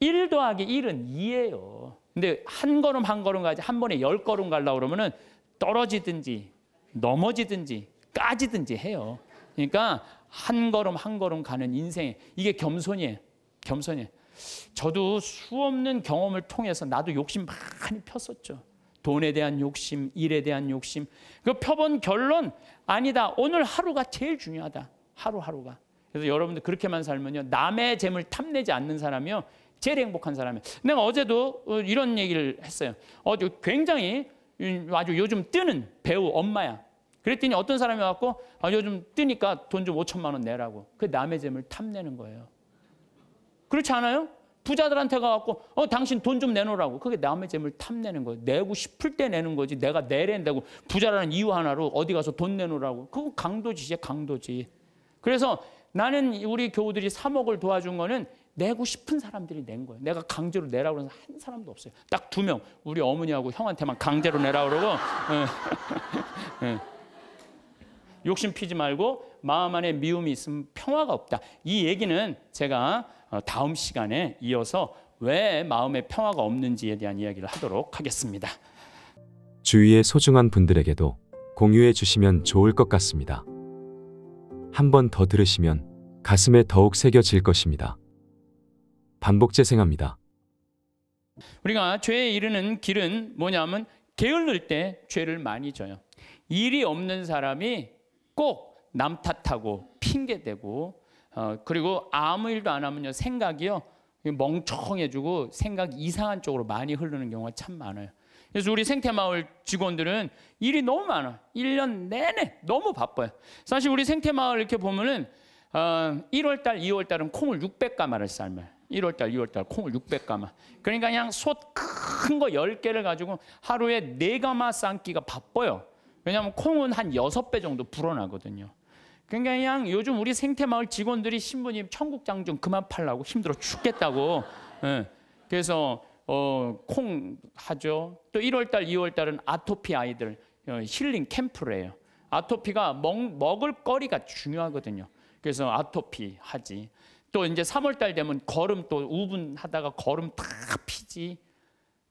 1 더하기 1은 2예요. 근데 한 걸음 한 걸음 가지 한 번에 열 걸음 가려고 그러면 떨어지든지 넘어지든지 까지든지 해요. 그러니까 한 걸음 한 걸음 가는 인생 이게 겸손이에요. 겸손이에요. 저도 수없는 경험을 통해서 나도 욕심 많이 폈었죠. 돈에 대한 욕심, 일에 대한 욕심. 그 펴본 결론 아니다. 오늘 하루가 제일 중요하다. 하루하루가. 그래서 여러분들 그렇게만 살면요. 남의 재물 탐내지 않는 사람이요. 제일 행복한 사람이요 내가 어제도 어, 이런 얘기를 했어요. 어제 굉장히 아주 요즘 뜨는 배우 엄마야. 그랬더니 어떤 사람이 와갖고 아, 요즘 뜨니까 돈 좀 5천만 원 내라고. 그 남의 재물 탐내는 거예요. 그렇지 않아요? 부자들한테 가갖고 어 당신 돈 좀 내놓으라고. 그게 남의 재물 탐내는 거예요. 내고 싶을 때 내는 거지. 내가 내랜다고 부자라는 이유 하나로 어디 가서 돈 내놓으라고. 그건 강도지지 강도지. 그래서 나는 우리 교우들이 3억을 도와준 거는 내고 싶은 사람들이 낸 거예요. 내가 강제로 내라고 그러는 한 사람도 없어요. 딱 두 명. 우리 어머니하고 형한테만 강제로 내라고 그러고. (laughs) 욕심 피지 말고 마음 안에 미움이 있으면 평화가 없다. 이 얘기는 제가 어, 다음 시간에 이어서 왜 마음에 평화가 없는지에 대한 이야기를 하도록 하겠습니다. 주위의 소중한 분들에게도 공유해 주시면 좋을 것 같습니다. 한 번 더 들으시면 가슴에 더욱 새겨질 것입니다. 반복 재생합니다. 우리가 죄에 이르는 길은 뭐냐면 게을를 때 죄를 많이 져요. 일이 없는 사람이 꼭남 탓하고 핑계대고 어, 그리고 아무 일도 안 하면요 생각이요 멍청해지고 생각 이상한 쪽으로 많이 흐르는 경우가 참 많아요. 그래서 우리 생태마을 직원들은 일이 너무 많아. 1년 내내 너무 바빠요. 사실 우리 생태마을 이렇게 보면은 어, 1월 달, 2월 달은 콩을 600가마를 삶아요. 1월 달, 2월 달 콩을 600가마. 그러니까 그냥 솥 큰 거 10개를 가지고 하루에 4가마 삶기가 바빠요. 왜냐하면 콩은 한 6배 정도 불어나거든요. 그러니까 그냥 요즘 우리 생태마을 직원들이 신부님 청국장 좀 그만 팔라고 힘들어 죽겠다고. 네. 그래서 어, 콩 하죠. 또 1월달, 2월달은 아토피 아이들 어, 힐링 캠프래요. 아토피가 먹, 먹을 거리가 중요하거든요. 그래서 아토피 하지. 또 이제 3월달 되면 걸음 또 우분하다가 걸음 탁 피지.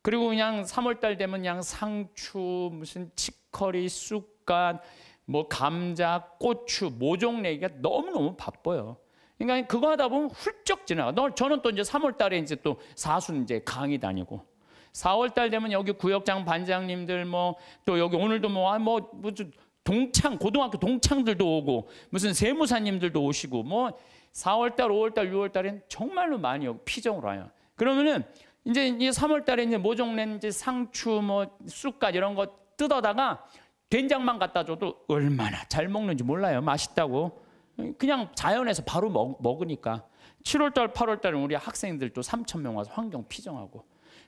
그리고 그냥 3월달 되면 그냥 상추 무슨 치 브로리 쑥갓, 뭐 감자, 고추, 모종 내기가 너무너무 바빠요. 그러니까 그거 하다 보면 훌쩍 지나가. 너, 저는 또 이제 3월 달에 이제 또 사순 이제 강의 다니고 4월 달 되면 여기 구역장 반장님들 뭐 또 여기 오늘도 뭐뭐 뭐, 아, 뭐 동창 고등학교 동창들도 오고 무슨 세무사님들도 오시고 뭐 4월 달, 5월 달, 6월 달엔 정말로 많이 여기 피정으로 와요. 그러면은 이제 이 3월 달에 이제 모종낸 이제 상추 뭐 쑥갓 이런 것 뜯어다가 된장만 갖다 줘도 얼마나 잘 먹는지 몰라요. 맛있다고. 그냥 자연에서 바로 먹, 먹 으니까 7월달, 8월달은 우리 학생들 또 3천 명 와서 환경 피정하고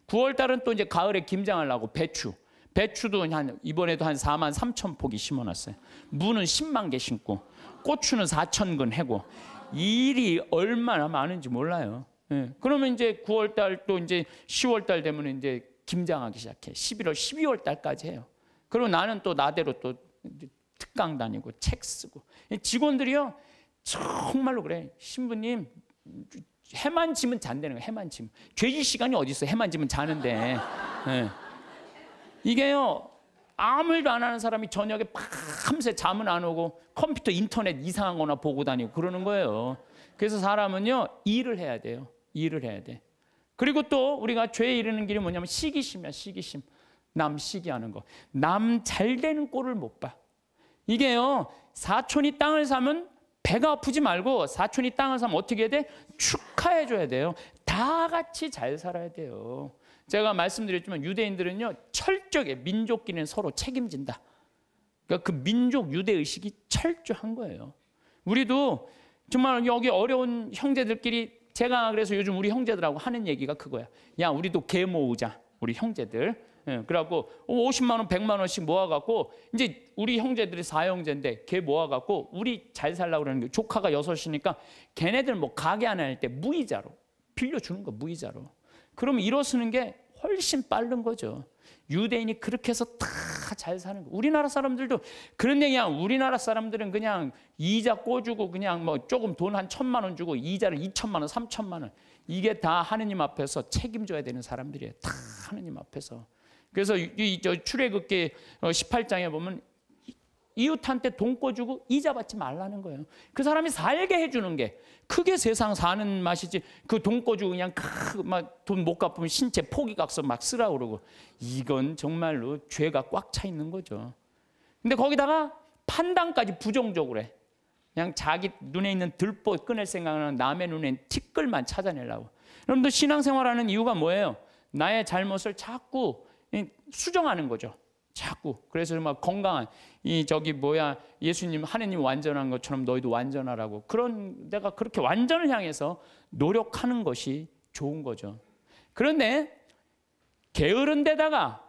9월달은 또 이제 가을에 김장하려고 배추. 배추도 한 이번에도 한 4만 3천 포기 심어놨어요. 무는 10만 개 심고 고추는 4천 근 해고 일이 얼마나 많은지 몰라요. 예. 그러면 이제 9월달 또 이제 10월달 되면 이제 김장하기 시작해. 11월, 12월달까지 해요. 그리고 나는 또 나대로 또 특강 다니고 책 쓰고 직원들이요 정말로 그래 신부님 해만 지면 잔대는 거야 해만 지면 죄질 시간이 어디 있어 해만 지면 자는데 네. 이게요 아무 일도 안 하는 사람이 저녁에 밤새 잠은 안 오고 컴퓨터 인터넷 이상한 거나 보고 다니고 그러는 거예요 그래서 사람은요 일을 해야 돼요 일을 해야 돼 그리고 또 우리가 죄에 이르는 길이 뭐냐면 시기심이야 시기심 남 시기하는 거. 남 잘 되는 꼴을 못 봐. 이게요. 사촌이 땅을 사면 배가 아프지 말고 사촌이 땅을 사면 어떻게 해야 돼? 축하해 줘야 돼요. 다 같이 잘 살아야 돼요. 제가 말씀드렸지만 유대인들은요. 철저하게 민족끼리는 서로 책임진다. 그러니까 그 민족 유대 의식이 철저한 거예요. 우리도 정말 여기 어려운 형제들끼리 제가 그래서 요즘 우리 형제들하고 하는 얘기가 그거야. 야, 우리도 개 모으자. 우리 형제들. 예, 그래갖고 50만 뭐 원, 100만 원씩 모아갖고 이제 우리 형제들이 4형제인데걔 모아갖고 우리 잘 살라고 그러는 게 조카가 6이니까 걔네들 뭐 가게 안 할 때 무이자로 빌려주는 거 무이자로. 그럼 일어서는 게 훨씬 빠른 거죠. 유대인이 그렇게 해서 다 잘 사는 거. 우리나라 사람들도 그런 얘기야. 우리나라 사람들은 그냥 이자 꿔주고 그냥 뭐 조금 돈 한 천만 원 주고 이자를 이천만 원, 삼천만 원. 이게 다 하느님 앞에서 책임져야 되는 사람들이에요. 다 하느님 앞에서. 그래서 이 출애굽기 18장에 어, 보면 이웃한테 돈 꿔주고 이자 받지 말라는 거예요. 그 사람이 살게 해주는 게 크게 세상 사는 맛이지 그돈 꿔주고 그냥 막 돈 못 갚으면 신체 포기각서 막 쓰라 그러고 이건 정말로 죄가 꽉 차 있는 거죠. 근데 거기다가 판단까지 부정적으로 해. 그냥 자기 눈에 있는 들보 끊을 생각은 남의 눈엔 티끌만 찾아내려고. 여러분들 신앙생활하는 이유가 뭐예요? 나의 잘못을 자꾸 수정하는 거죠. 자꾸 그래서 막 건강한 이 저기 뭐야 예수님 하느님 완전한 것처럼 너희도 완전하라고 그런 내가 그렇게 완전을 향해서 노력하는 것이 좋은 거죠. 그런데 게으른 데다가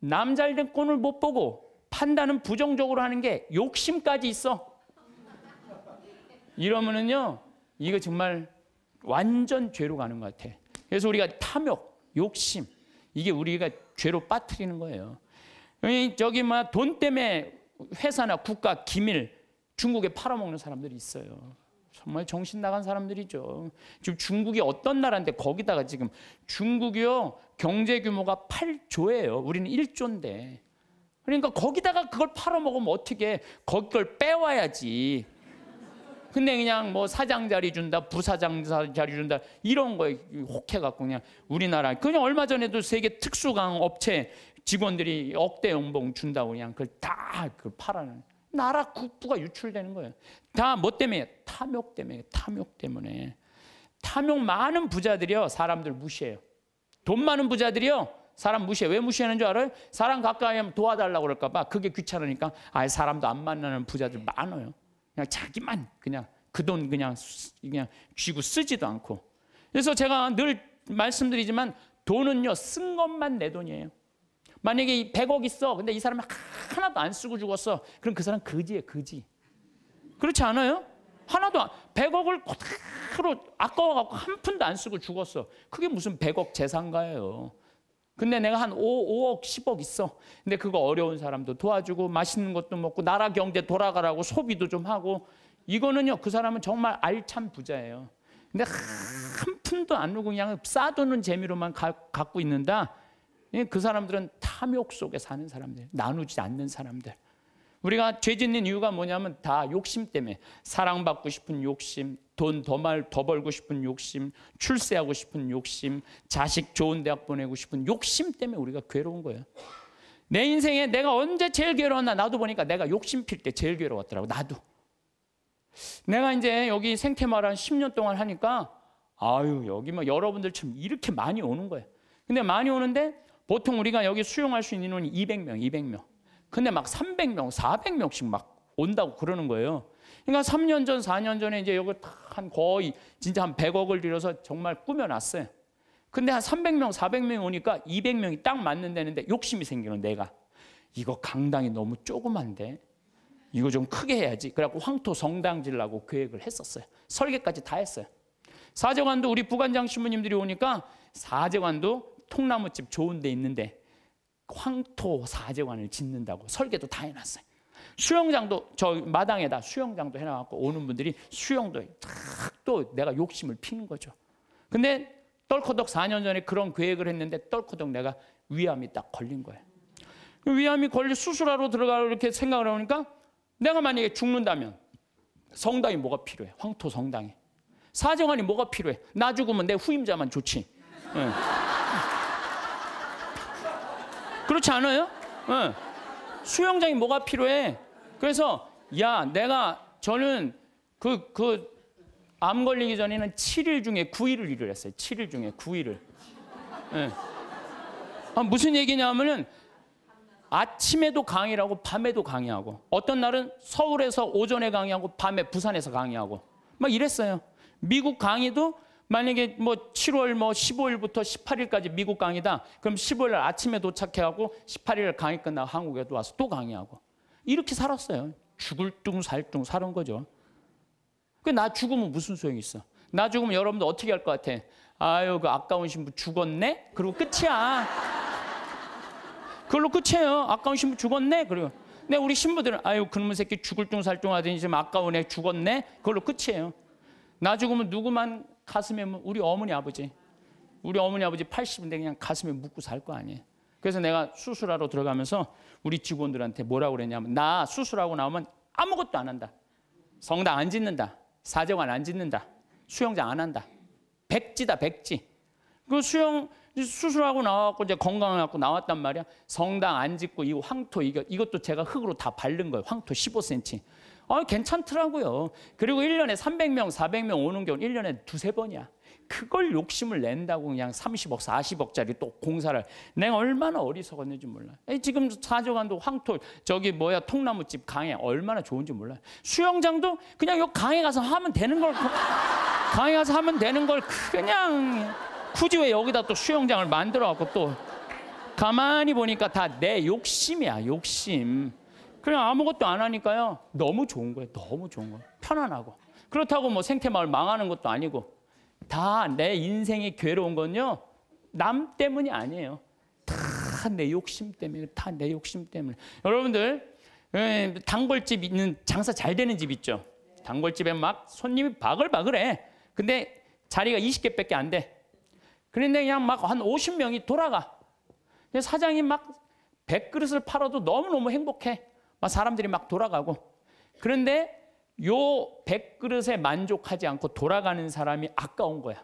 남잘된 꼴을 못 보고 판단은 부정적으로 하는 게 욕심까지 있어. 이러면은요 이거 정말 완전 죄로 가는 것 같아. 그래서 우리가 탐욕, 욕심 이게 우리가 죄로 빠뜨리는 거예요. 저기 막돈 뭐 때문에 회사나 국가 기밀 중국에 팔아먹는 사람들이 있어요. 정말 정신 나간 사람들이죠. 지금 중국이 어떤 나라인데 거기다가 지금 중국이요 경제 규모가 8조예요. 우리는 1조인데. 그러니까 거기다가 그걸 팔아먹으면 어떻게 거걸 빼와야지. 근데 그냥 뭐 사장 자리 준다, 부사장 자리 준다 이런 거에 혹해갖고 그냥 우리나라 그냥 얼마 전에도 세계 특수강 업체 직원들이 억대 연봉 준다고 그냥 그걸 다그 팔아는 나라 국부가 유출되는 거예요. 다 뭐 때문에 탐욕 때문에 탐욕 때문에 탐욕 많은 부자들이요 사람들 무시해요. 돈 많은 부자들이요 사람 무시해. 왜 무시하는 줄 알아요? 사람 가까이 하면 도와달라고 그럴까 봐. 그게 귀찮으니까 아예 사람도 안 만나는 부자들 네. 많아요. 그냥 자기만 그냥 그 돈 그냥 그냥 쥐고 쓰지도 않고. 그래서 제가 늘 말씀드리지만 돈은요 쓴 것만 내 돈이에요. 만약에 100억 있어. 근데 이 사람이 하나도 안 쓰고 죽었어. 그럼 그 사람 거지예 거지. 그렇지 않아요? 하나도 100억을 그대로 아까워갖고 한 푼도 안 쓰고 죽었어. 그게 무슨 100억 재산가예요. 근데 내가 한 5, 5억, 10억 있어. 근데 그거 어려운 사람도 도와주고 맛있는 것도 먹고 나라 경제 돌아가라고 소비도 좀 하고 이거는요. 그 사람은 정말 알찬 부자예요. 근데 한 푼도 안 누고 그냥 싸두는 재미로만 가, 갖고 있는다. 예, 그 사람들은 탐욕 속에 사는 사람들, 나누지 않는 사람들. 우리가 죄 짓는 이유가 뭐냐면 다 욕심 때문에 사랑받고 싶은 욕심, 돈더말더 벌고 싶은 욕심, 출세하고 싶은 욕심, 자식 좋은 대학 보내고 싶은 욕심 때문에 우리가 괴로운 거예요. 내 인생에 내가 언제 제일 괴로웠나 나도 보니까 내가 욕심 필 때 제일 괴로웠더라고 나도. 내가 이제 여기 생태마을 한 10년 동안 하니까 아유 여기 막 뭐 여러분들처럼 이렇게 많이 오는 거예요. 근데 많이 오는데 보통 우리가 여기 수용할 수 있는 인원이 200명, 200명. 근데 막 300명, 400명씩 막 온다고 그러는 거예요. 그러니까 3년 전, 4년 전에 이제 여기 한 거의 진짜 한 100억을 들여서 정말 꾸며놨어요. 근데 한 300명, 400명이 오니까 200명이 딱 맞는다는데 욕심이 생기는 내가. 이거 강당이 너무 조그만데 이거 좀 크게 해야지. 그래갖고 황토 성당 질라고 계획을 했었어요. 설계까지 다 했어요. 사제관도 우리 부관장 신부님들이 오니까 사제관도 통나무집 좋은 데 있는데 황토 사제관을 짓는다고 설계도 다 해놨어요. 수영장도 저 마당에다 수영장도 해놔갖고 오는 분들이 수영도 탁 또 내가 욕심을 피는 거죠. 근데 떨커덕 4년 전에 그런 계획을 했는데 떨커덕 내가 위암이 딱 걸린 거예요. 그 위암이 걸려 수술하러 들어가고 이렇게 생각을 하니까 내가 만약에 죽는다면 성당이 뭐가 필요해? 황토 성당이. 사정안이 뭐가 필요해? 나 죽으면 내 후임자만 좋지. 네. 그렇지 않아요? 네. 수영장이 뭐가 필요해? 그래서 야 내가 저는 그 그 암 걸리기 전에는 7일 중에 9일을 일을 했어요. 7일 중에 9일을. 네. 예. 아, 무슨 얘기냐면은 아침에도 강의하고 밤에도 강의하고 어떤 날은 서울에서 오전에 강의하고 밤에 부산에서 강의하고 막 이랬어요. 미국 강의도 만약에 뭐 7월 뭐 15일부터 18일까지 미국 강의다. 그럼 15일 아침에 도착해가고 18일 강의 끝나고 한국에 또 와서 또 강의하고. 이렇게 살았어요. 죽을 둥 살둥 살은 거죠. 그 나 죽으면 무슨 소용이 있어? 나 죽으면 여러분들 어떻게 할 것 같아? 아유 그 아까운 신부 죽었네? 그리고 끝이야. 그걸로 끝이에요. 아까운 신부 죽었네? 그리고 내 우리 신부들은 아유 그놈의 새끼 죽을 둥 살 둥 하더니 지금 아까운 애 죽었네? 그걸로 끝이에요. 나 죽으면 누구만 가슴에 우리 어머니 아버지 우리 어머니 아버지 80인데 그냥 가슴에 묻고 살 거 아니에요. 그래서 내가 수술하러 들어가면서 우리 직원들한테 뭐라고 그랬냐면 나 수술하고 나오면 아무것도 안 한다. 성당 안 짓는다. 사제관 안 짓는다. 수영장 안 한다. 백지다 백지. 그 수영 수술하고 나왔고 이제 건강을 갖고 나왔단 말이야. 성당 안 짓고 이 황토 이거 이것도 제가 흙으로 다 바른 거예요. 황토 15cm. 아, 괜찮더라고요. 그리고 1년에 300명, 400명 오는 경우 1년에 두세 번이야. 그걸 욕심을 낸다고 그냥 30억, 40억짜리 또 공사를 내가 얼마나 어리석었는지 몰라. 지금 사조간도 황토 저기 뭐야 통나무집 강에 얼마나 좋은지 몰라. 수영장도 그냥 요 강에 가서 하면 되는 걸 그, 강에 가서 하면 되는 걸 그냥 굳이 왜 여기다 또 수영장을 만들어 갖고 또 가만히 보니까 다 내 욕심이야, 욕심. 그냥 아무것도 안 하니까요. 너무 좋은 거예요. 너무 좋은 거예요. 편안하고. 그렇다고 뭐 생태마을 망하는 것도 아니고 다 내 인생이 괴로운 건요. 남 때문이 아니에요. 다 내 욕심 때문에, 다 내 욕심 때문에. 여러분들 예, 단골집 있는 장사 잘 되는 집 있죠. 단골집에 막 손님이 바글바글해. 근데 자리가 20개밖에 안 돼. 그런데 그냥 막 한 50명이 돌아가. 사장이 막 100그릇을 팔아도 너무너무 행복해. 막 사람들이 막 돌아가고 그런데 요1 0 0그릇에 만족하지 않고 돌아가는 사람이 아까운 거야.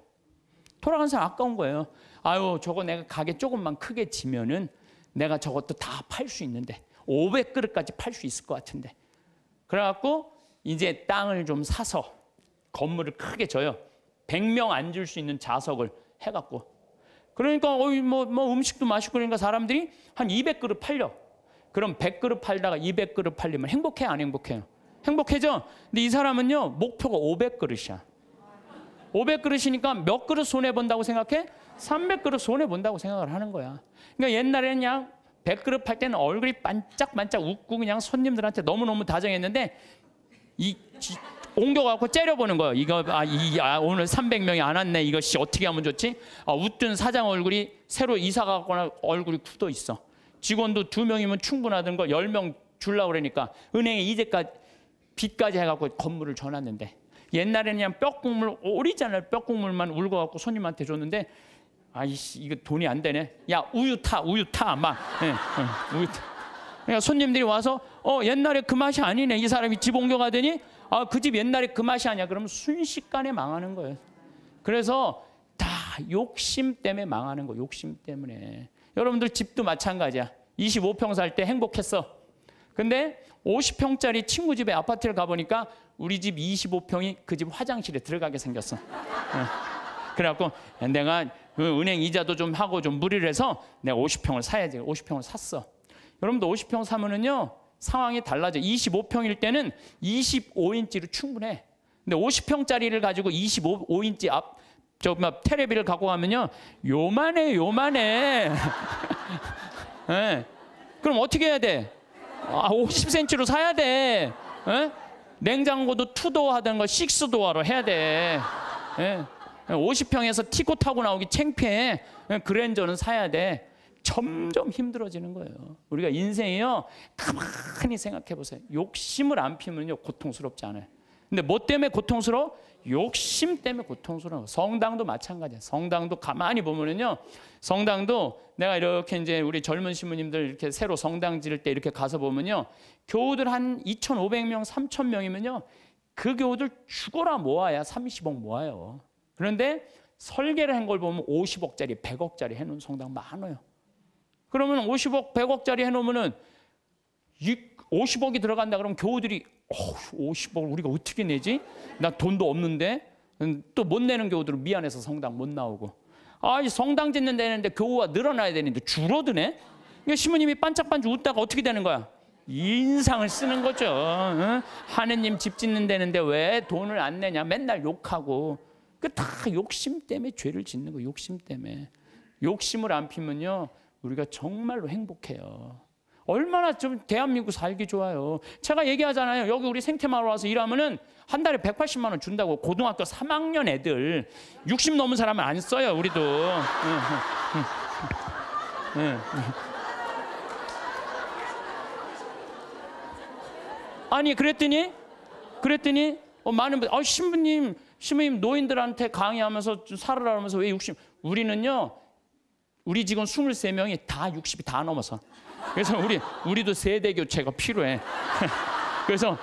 돌아간 사람 아까운 거예요. 아유, 저거 내가 가게 조금만 크게 지면은 내가 저것도 다 팔 수 있는데 500그릇까지 팔 수 있을 것 같은데. 그래갖고 이제 땅을 좀 사서 건물을 크게 줘요. 100명 앉을 수 있는 자석을 해갖고. 그러니까 어이 뭐, 뭐 음식도 맛있고 그러니까 사람들이 한 200그릇 팔려. 그럼 100그릇 팔다가 200그릇 팔리면 행복해 안 행복해요? 행복해져 근데 이 사람은요 목표가 500그릇이야. 500그릇이니까 몇 그릇 손해 본다고 생각해? 300그릇 손해 본다고 생각을 하는 거야. 그러니까 옛날에는 그냥 100그릇 팔 때는 얼굴이 반짝반짝 웃고 그냥 손님들한테 너무너무 다정했는데 이 지, 옮겨갖고 째려보는 거야. 이거 아, 이, 아, 오늘 300명이 안 왔네. 이것이 어떻게 하면 좋지? 아, 웃든 사장 얼굴이 새로 이사 가거나 얼굴이 굳어 있어. 직원도 두 명이면 충분하던 거 열 명 줄라 고 그러니까 은행에 이제까지 빚까지 해갖고 건물을 줘놨는데 옛날에는 그냥 뼈국물 오리지널 뼈국물만 울고 갖고 손님한테 줬는데 아이씨 이거 돈이 안 되네 야 우유 타 우유 타막 네, 네, 우유 타 그러니까 손님들이 와서 어 옛날에 그 맛이 아니네 이 사람이 집 옮겨가더니 아 그 집 옛날에 그 맛이 아니야 그러면 순식간에 망하는 거예요 그래서 다 욕심 때문에 망하는 거 욕심 때문에 여러분들 집도 마찬가지야. 25평 살 때 행복했어. 근데 50평짜리 친구 집에 아파트를 가보니까 우리 집 25평이 그 집 화장실에 들어가게 생겼어. 어. 그래갖고 내가 그 은행 이자도 좀 하고 좀 무리를 해서 내가 50평을 사야지. 50평을 샀어. 여러분도 50평 사면은요, 상황이 달라져. 25평일 때는 25인치로 충분해. 근데 50평짜리를 가지고 25인치 앞 저막 테레비를 갖고 가면요 요만해 요만해 네. (laughs) 그럼 어떻게 해야 돼? 아 50cm로 사야 돼 네? 냉장고도 투도 하던가 식스도어로 해야 돼 네. 예? 50평에서 티코 타고 나오기 창피해 그랜저는 사야 돼 점점 힘들어지는 거예요 우리가 인생이요 가만히 생각해 보세요 욕심을 안 피면요 고통스럽지 않아요 근데 뭐 때문에 고통스러워? 욕심 때문에 고통스러워. 성당도 마찬가지야. 성당도 가만히 보면은요. 성당도 내가 이렇게 이제 우리 젊은 신부님들 이렇게 새로 성당 지을 때 이렇게 가서 보면요. 교우들 한 2,500명, 3,000명이면요. 그 교우들 죽어라 모아야 30억 모아요. 그런데 설계를 한 걸 보면 50억짜리, 100억짜리 해놓은 성당 많아요. 그러면 50억, 100억짜리 해놓으면은 50억이 들어간다 그러면 교우들이 50억을 우리가 어떻게 내지? 나 돈도 없는데 음, 또못 내는 교우들은 미안해서 성당 못 나오고 아이 성당 짓는 데는데 교우가 늘어나야 되는데 줄어드네. 그러니까 시모님이 반짝반짝 웃다가 어떻게 되는 거야? 인상을 쓰는 거죠. 응? 하느님 집 짓는 데는데 왜 돈을 안 내냐? 맨날 욕하고 그 다 욕심 때문에 죄를 짓는 거 욕심 때문에 욕심을 안 피면요 우리가 정말로 행복해요. 얼마나 좀 대한민국 살기 좋아요. 제가 얘기하잖아요. 여기 우리 생태마을 와서 일하면은 한 달에 180만 원 준다고 고등학교 3학년 애들 60 넘은 사람은 안 써요. 우리도. 예, 예, 예. 아니 그랬더니 그랬더니 어, 많은 분, 어, 신부님, 신부님 노인들한테 강의하면서 살으라면서 왜 60? 우리는요, 우리 직원 23명이 다 60이 다 넘어서. 그래서 우리 우리도 세대 교체가 필요해. (laughs) 그래서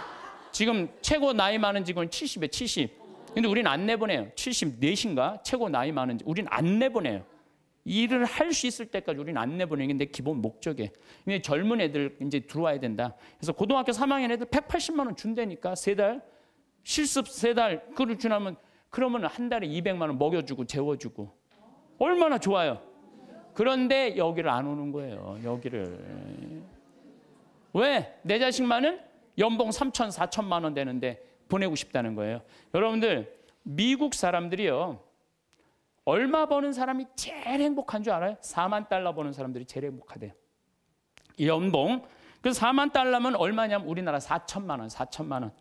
지금 최고 나이 많은 직원 은 70에 70. 근데 우리는 안 내보내요. 74인가? 최고 나이 많은 지 우리는 안 내보내요. 일을 할 수 있을 때까지 우리는 안내보내는 게 내 기본 목적에. 근데 젊은 애들 이제 들어와야 된다. 그래서 고등학교 3학년 애들 180만 원 준다니까 세 달. 실습 세 달. 그걸 주나면 그러면 한 달에 200만 원 먹여주고 재워주고. 얼마나 좋아요. 그런데 여기를 안 오는 거예요. 여기를. 왜? 내 자식만은 연봉 3천, 4천만 원 되는데 보내고 싶다는 거예요. 여러분들 미국 사람들이요. 얼마 버는 사람이 제일 행복한 줄 알아요? 4만 달러 버는 사람들이 제일 행복하대요. 연봉. 그 4만 달러면 얼마냐면 우리나라 4천만 원, 4천만 원.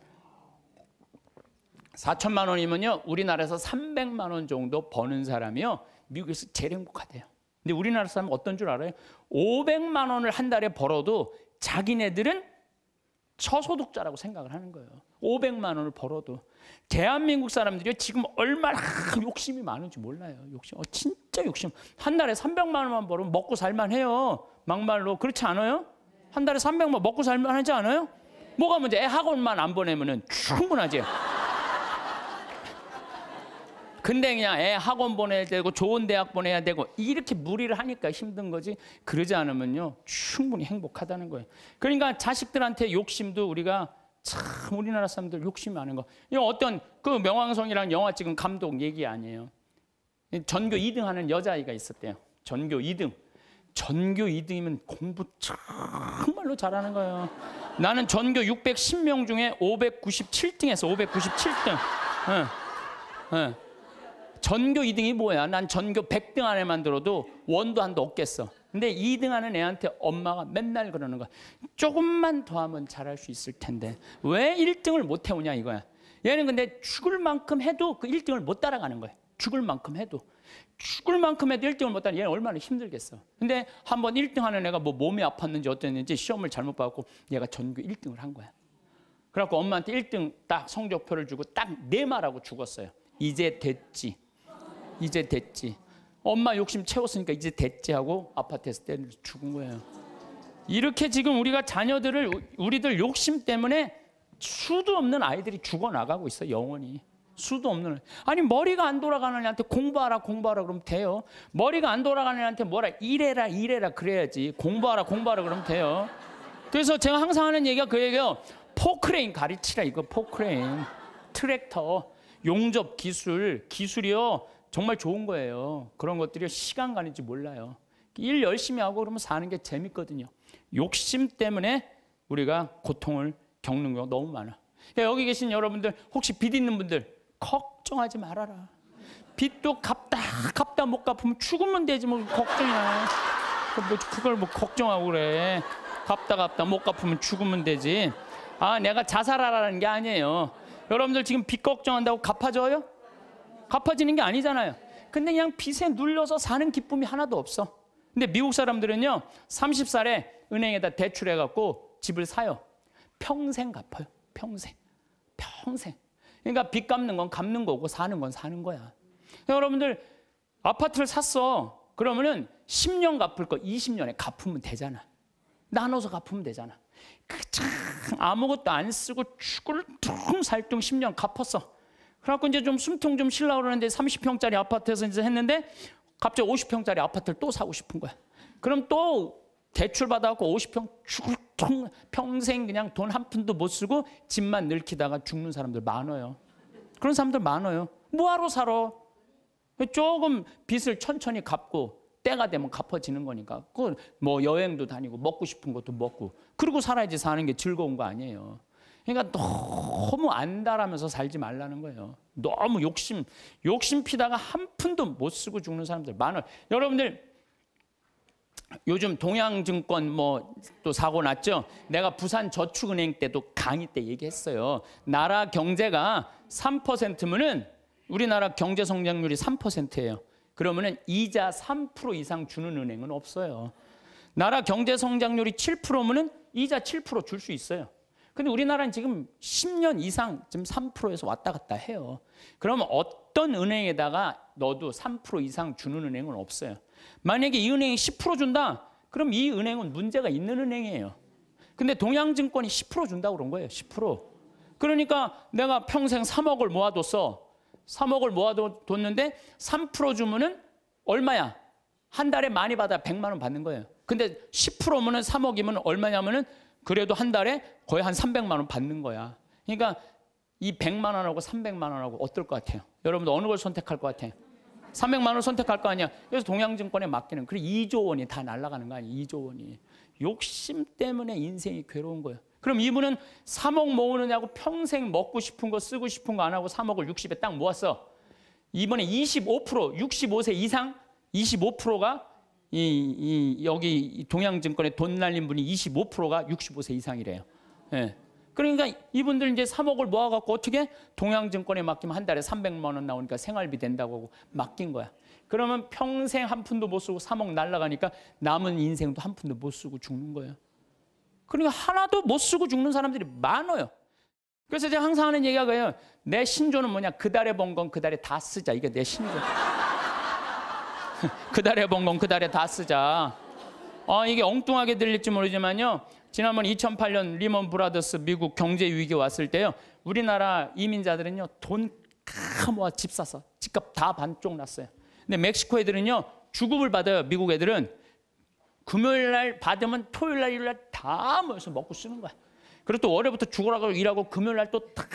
4천만 원이면요. 우리나라에서 300만 원 정도 버는 사람이요. 미국에서 제일 행복하대요. 근데 우리나라 사람 어떤 줄 알아요? 500만 원을 한 달에 벌어도 자기네들은 저소득자라고 생각을 하는 거예요. 500만 원을 벌어도 대한민국 사람들이 지금 얼마나 욕심이 많은지 몰라요. 욕심, 어, 진짜 욕심. 한 달에 300만 원만 벌으면 먹고 살만해요. 막말로 그렇지 않아요? 한 달에 300만 원 먹고 살만하지 않아요? 뭐가 문제? 애 학원만 안 보내면은 충분하지. 근데 그냥 애 학원 보내야 되고 좋은 대학 보내야 되고 이렇게 무리를 하니까 힘든 거지 그러지 않으면요 충분히 행복하다는 거예요. 그러니까 자식들한테 욕심도 우리가 참 우리나라 사람들 욕심이 많은 거. 이 어떤 그명왕성이라 영화 찍은 감독 얘기 아니에요. 전교 2등 하는 여자아이가 있었대요. 전교 2등. 전교 2등이면 공부 정말로 잘하는 거예요. 나는 전교 610명 중에 597등에서 597등. 응. 응. 전교 2등이 뭐야? 난 전교 100등 안에만 들어도 원도 한도 없겠어. 근데 2등 하는 애한테 엄마가 맨날 그러는 거야. 조금만 더 하면 잘할 수 있을 텐데. 왜 1등을 못 해오냐 이거야. 얘는 근데 죽을 만큼 해도 그 1등을 못 따라가는 거야. 죽을 만큼 해도. 죽을 만큼 해도 1등을 못 하는 얘는 얼마나 힘들겠어. 근데 한 번 1등 하는 애가 뭐 몸이 아팠는지 어땠는지 시험을 잘못 봐갖고 얘가 전교 1등을 한 거야. 그래갖고 엄마한테 1등 딱 성적표를 주고 딱 내 말하고 네 죽었어요. 이제 됐지. 이제 됐지. 엄마 욕심 채웠으니까 이제 됐지 하고 아파트에서 때려 죽은 거예요. 이렇게 지금 우리가 자녀들을 우리들 욕심 때문에 수도 없는 아이들이 죽어 나가고 있어 영원히. 수도 없는 아니 머리가 안 돌아가는 애한테 공부하라 공부하라 그러면 돼요. 머리가 안 돌아가는 애한테 뭐라 일해라 일해라 그래야지 공부하라 공부하라 그러면 돼요. 그래서 제가 항상 하는 얘기가 그얘기요 포크레인 가르치라 이거 포크레인 트랙터 용접 기술 기술이요 정말 좋은 거예요. 그런 것들이 시간 가는 지 몰라요. 일 열심히 하고 그러면 사는 게 재밌거든요. 욕심 때문에 우리가 고통을 겪는 경우 너무 많아. 그러니까 여기 계신 여러분들 혹시 빚 있는 분들 걱정하지 말아라. 빚도 갚다 갚다 못 갚으면 죽으면 되지 뭐 걱정이야. 뭐 그걸 뭐 걱정하고 그래. 갚다 갚다 못 갚으면 죽으면 되지. 아 내가 자살하라는 게 아니에요. 여러분들 지금 빚 걱정한다고 갚아줘요? 갚아지는 게 아니잖아요. 근데 그냥 빚에 눌려서 사는 기쁨이 하나도 없어. 근데 미국 사람들은요, 30살에 은행에다 대출해갖고 집을 사요. 평생 갚아요. 평생. 평생. 그러니까 빚 갚는 건 갚는 거고 사는 건 사는 거야. 그러니까 여러분들 아파트를 샀어. 그러면은 10년 갚을 거 20년에 갚으면 되잖아. 나눠서 갚으면 되잖아. 그참 아무것도 안 쓰고 죽을 퉁 살뚱 10년 갚았어. 그래갖고 이제 좀 숨통 좀 실라 그러는데 30평짜리 아파트에서 이제 했는데 갑자기 50평짜리 아파트를 또 사고 싶은 거야. 그럼 또 대출 받아갖고 50평 죽통 평생 그냥 돈 한 푼도 못 쓰고 집만 늙히다가 죽는 사람들 많아요. 그런 사람들 많아요. 뭐하러 살아? 조금 빚을 천천히 갚고 때가 되면 갚아지는 거니까. 그 뭐 여행도 다니고 먹고 싶은 것도 먹고 그러고 살아야지 사는 게 즐거운 거 아니에요. 그러니까 너무 안다라면서 살지 말라는 거예요. 너무 욕심, 욕심 피다가 한 푼도 못 쓰고 죽는 사람들 많아요. 여러분들 요즘 동양증권 뭐 또 사고 났죠. 내가 부산 저축은행 때도 강의 때 얘기했어요. 나라 경제가 3%면은 우리나라 경제 성장률이 3%예요. 그러면은 이자 3% 이상 주는 은행은 없어요. 나라 경제 성장률이 7%면은 이자 7%줄 수 있어요. 근데 우리나라는 지금 10년 이상 지금 3%에서 왔다 갔다 해요. 그러면 어떤 은행에다가 너도 3% 이상 주는 은행은 없어요. 만약에 이 은행이 10% 준다? 그럼 이 은행은 문제가 있는 은행이에요. 근데 동양증권이 10% 준다고 그런 거예요. 10%. 그러니까 내가 평생 3억을 모아뒀어. 3억을 모아뒀는데 3% 주면은 얼마야? 한 달에 많이 받아 100만 원 받는 거예요. 근데 10%면은 3억이면 얼마냐면은 그래도 한 달에 거의 한 300만 원 받는 거야. 그러니까 이 100만 원하고 300만 원하고 어떨 것 같아요? 여러분들 어느 걸 선택할 것 같아요? 300만 원 선택할 거 아니야. 그래서 동양증권에 맡기는 그 2조 원이 다 날아가는 거 아니야. 2조 원이. 욕심 때문에 인생이 괴로운 거예요. 그럼 이분은 3억 모으느냐고 평생 먹고 싶은 거 쓰고 싶은 거 안 하고 3억을 60에 딱 모았어. 이번에 25% 65세 이상 25%가 이, 이 여기 동양증권에돈 날린 분이 25%가 65세 이상이래요. 예. 그러니까 이분들 이제 3억을 모아갖고 어떻게 동양증권에 맡기면 한 달에 300만 원 나오니까 생활비 된다고 하고 맡긴 거야. 그러면 평생 한 푼도 못 쓰고 3억 날라가니까 남은 인생도 한 푼도 못 쓰고 죽는 거예요. 그러니까 하나도 못 쓰고 죽는 사람들이 많아요. 그래서 제가 항상 하는 얘기가 그래요. 내 신조는 뭐냐? 그 달에 번 건그 달에 다 쓰자. 이게 내 신조. (laughs) 그달에 번 건 그달에 다 쓰자. 어, 이게 엉뚱하게 들릴지 모르지만요. 지난번 2008년 리먼 브라더스 미국 경제 위기 왔을 때요. 우리나라 이민자들은요. 돈다 모아 집 사서 집값 다 반쪽 났어요. 근데 멕시코 애들은요. 주급을 받아요. 미국 애들은 금요일 날 받으면 토요일 날 일요일 날다 모여서 먹고 쓰는 거야. 그리고 또 월요일부터 죽으라고 일하고 금요일 날 또탁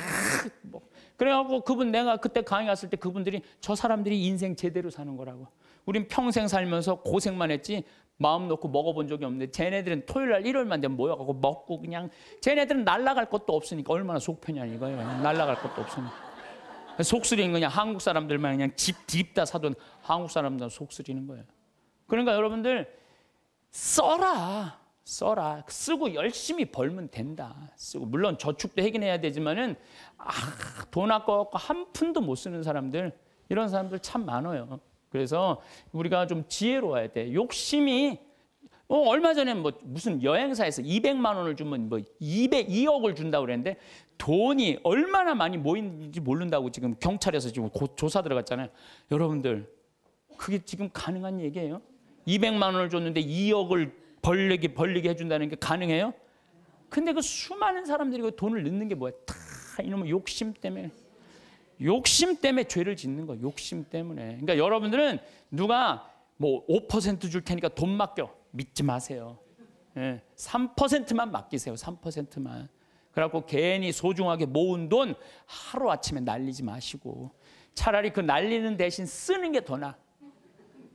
뭐. 그래갖고 그분 내가 그때 강의 갔을 때 그분들이 저 사람들이 인생 제대로 사는 거라고. 우린 평생 살면서 고생만 했지 마음 놓고 먹어본 적이 없는데 쟤네들은 토요일 날 일요일만 되면 모여가고 먹고 그냥 쟤네들은 날라갈 것도 없으니까 얼마나 속편이야 이거예요. 날라갈 것도 없으니까. 속쓰리는 그냥 한국 사람들만 그냥 집 딥다 사둔 한국 사람들만 속쓰리는 거예요. 그러니까 여러분들 써라. 써라. 쓰고 열심히 벌면 된다. 쓰고 물론 저축도 해긴 해야 되지만은 아, 돈 아까워 한 푼도 못 쓰는 사람들 이런 사람들 참 많아요. 그래서 우리가 좀 지혜로워야 돼. 욕심이 어, 얼마 전에 뭐 무슨 여행사에서 200만 원을 주면 뭐2 0 2억을 준다고 그랬는데 돈이 얼마나 많이 모인지 모른다고 지금 경찰에서 지금 고, 조사 들어갔잖아요. 여러분들, 그게 지금 가능한 얘기예요? 200만 원을 줬는데 2억을 벌리게, 벌리게 해준다는 게 가능해요? 근데 그 수많은 사람들이 그 돈을 넣는 게 뭐야? 다 이놈의 욕심 때문에. 욕심 때문에 죄를 짓는 거예요. 욕심 때문에. 그러니까 여러분들은 누가 뭐 5%줄 테니까 돈 맡겨. 믿지 마세요. 예, 3%만 맡기세요. 3%만. 그래갖고 괜히 소중하게 모은 돈 하루아침에 날리지 마시고 차라리 그 날리는 대신 쓰는 게 더 나아.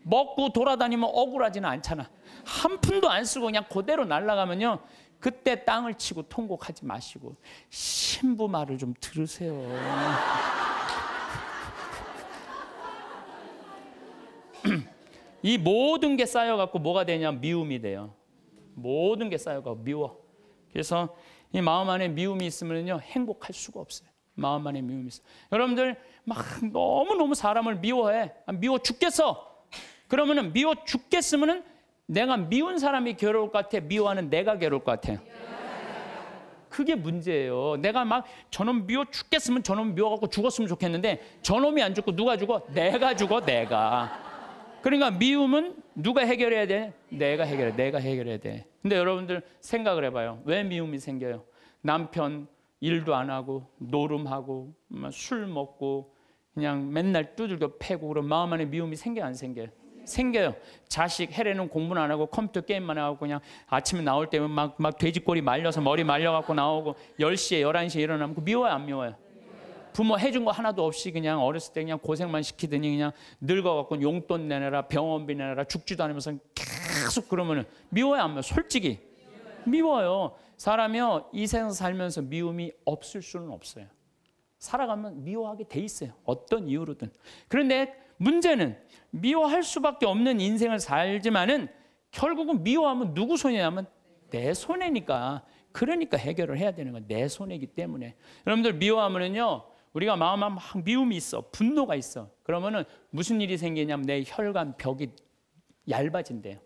먹고 돌아다니면 억울하지는 않잖아. 한 푼도 안 쓰고 그냥 그대로 날라가면요. 그때 땅을 치고 통곡하지 마시고 신부 말을 좀 들으세요. 이 모든 게 쌓여갖고 뭐가 되냐면 미움이 돼요. 모든 게 쌓여가고 미워. 그래서 이 마음 안에 미움이 있으면요 행복할 수가 없어요. 마음 안에 미움이 있어. 여러분들 막 너무 너무 사람을 미워해. 아, 미워 죽겠어. 그러면은 미워 죽겠으면은 내가 미운 사람이 괴로울 것 같아. 미워하는 내가 괴로울 것 같아. 그게 문제예요. 내가 막 저놈 미워 죽겠으면 저놈 미워갖고 죽었으면 좋겠는데 저놈이 안 죽고 누가 죽어? 내가 죽어, 내가. 그러니까 미움은 누가 해결해야 돼? 내가 해결해. 내가 해결해야 돼. 근데 여러분들 생각을 해봐요. 왜 미움이 생겨요? 남편 일도 안 하고 노름하고 뭐 술 먹고 그냥 맨날 두들겨 패고 그런 마음 안에 미움이 생겨 안 생겨요? 생겨요. 자식 해례는 공부는 안 하고 컴퓨터 게임만 하고 그냥 아침에 나올 때면 막, 막 돼지꼬리 말려서 머리 말려갖고 나오고 10시에 11시에 일어나면 그 미워요 안 미워요? 부모 해준 거 하나도 없이 그냥 어렸을 때 그냥 고생만 시키더니 그냥 늙어갖고 용돈 내내라 병원비 내내라 죽지도 않으면서 계속 그러면은 미워요 안 미워? 솔직히 미워요. 사람이요 이 세상 살면서 미움이 없을 수는 없어요. 살아가면 미워하게 돼 있어요. 어떤 이유로든. 그런데 문제는 미워할 수밖에 없는 인생을 살지만은 결국은 미워하면 누구 손이냐면 내 손해니까. 그러니까 해결을 해야 되는 건 내 손해이기 때문에. 여러분들 미워하면은요. 우리가 마음에 막 미움이 있어, 분노가 있어. 그러면은 무슨 일이 생기냐면 내 혈관 벽이 얇아진대요.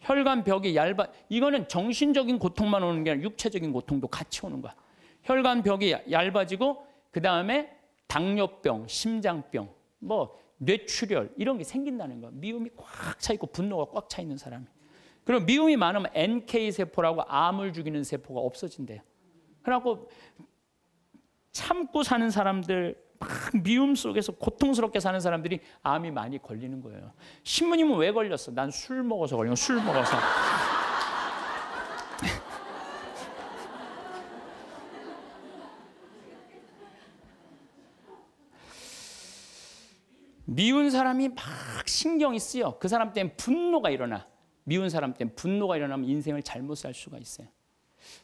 혈관 벽이 얇아. 이거는 정신적인 고통만 오는 게 아니라 육체적인 고통도 같이 오는 거야. 혈관 벽이 얇아지고 그 다음에 당뇨병, 심장병, 뭐 뇌출혈 이런 게 생긴다는 거야. 미움이 꽉 차 있고 분노가 꽉 차 있는 사람이. 그럼 미움이 많으면 NK 세포라고 암을 죽이는 세포가 없어진대요. 그래갖고 참고 사는 사람들 막 미움 속에서 고통스럽게 사는 사람들이 암이 많이 걸리는 거예요. 신부님은 왜 걸렸어? 난 술 먹어서 걸린 술 먹어서. (laughs) 미운 사람이 막 신경이 쓰여. 그 사람 때문에 분노가 일어나. 미운 사람 때문에 분노가 일어나면 인생을 잘못 살 수가 있어요.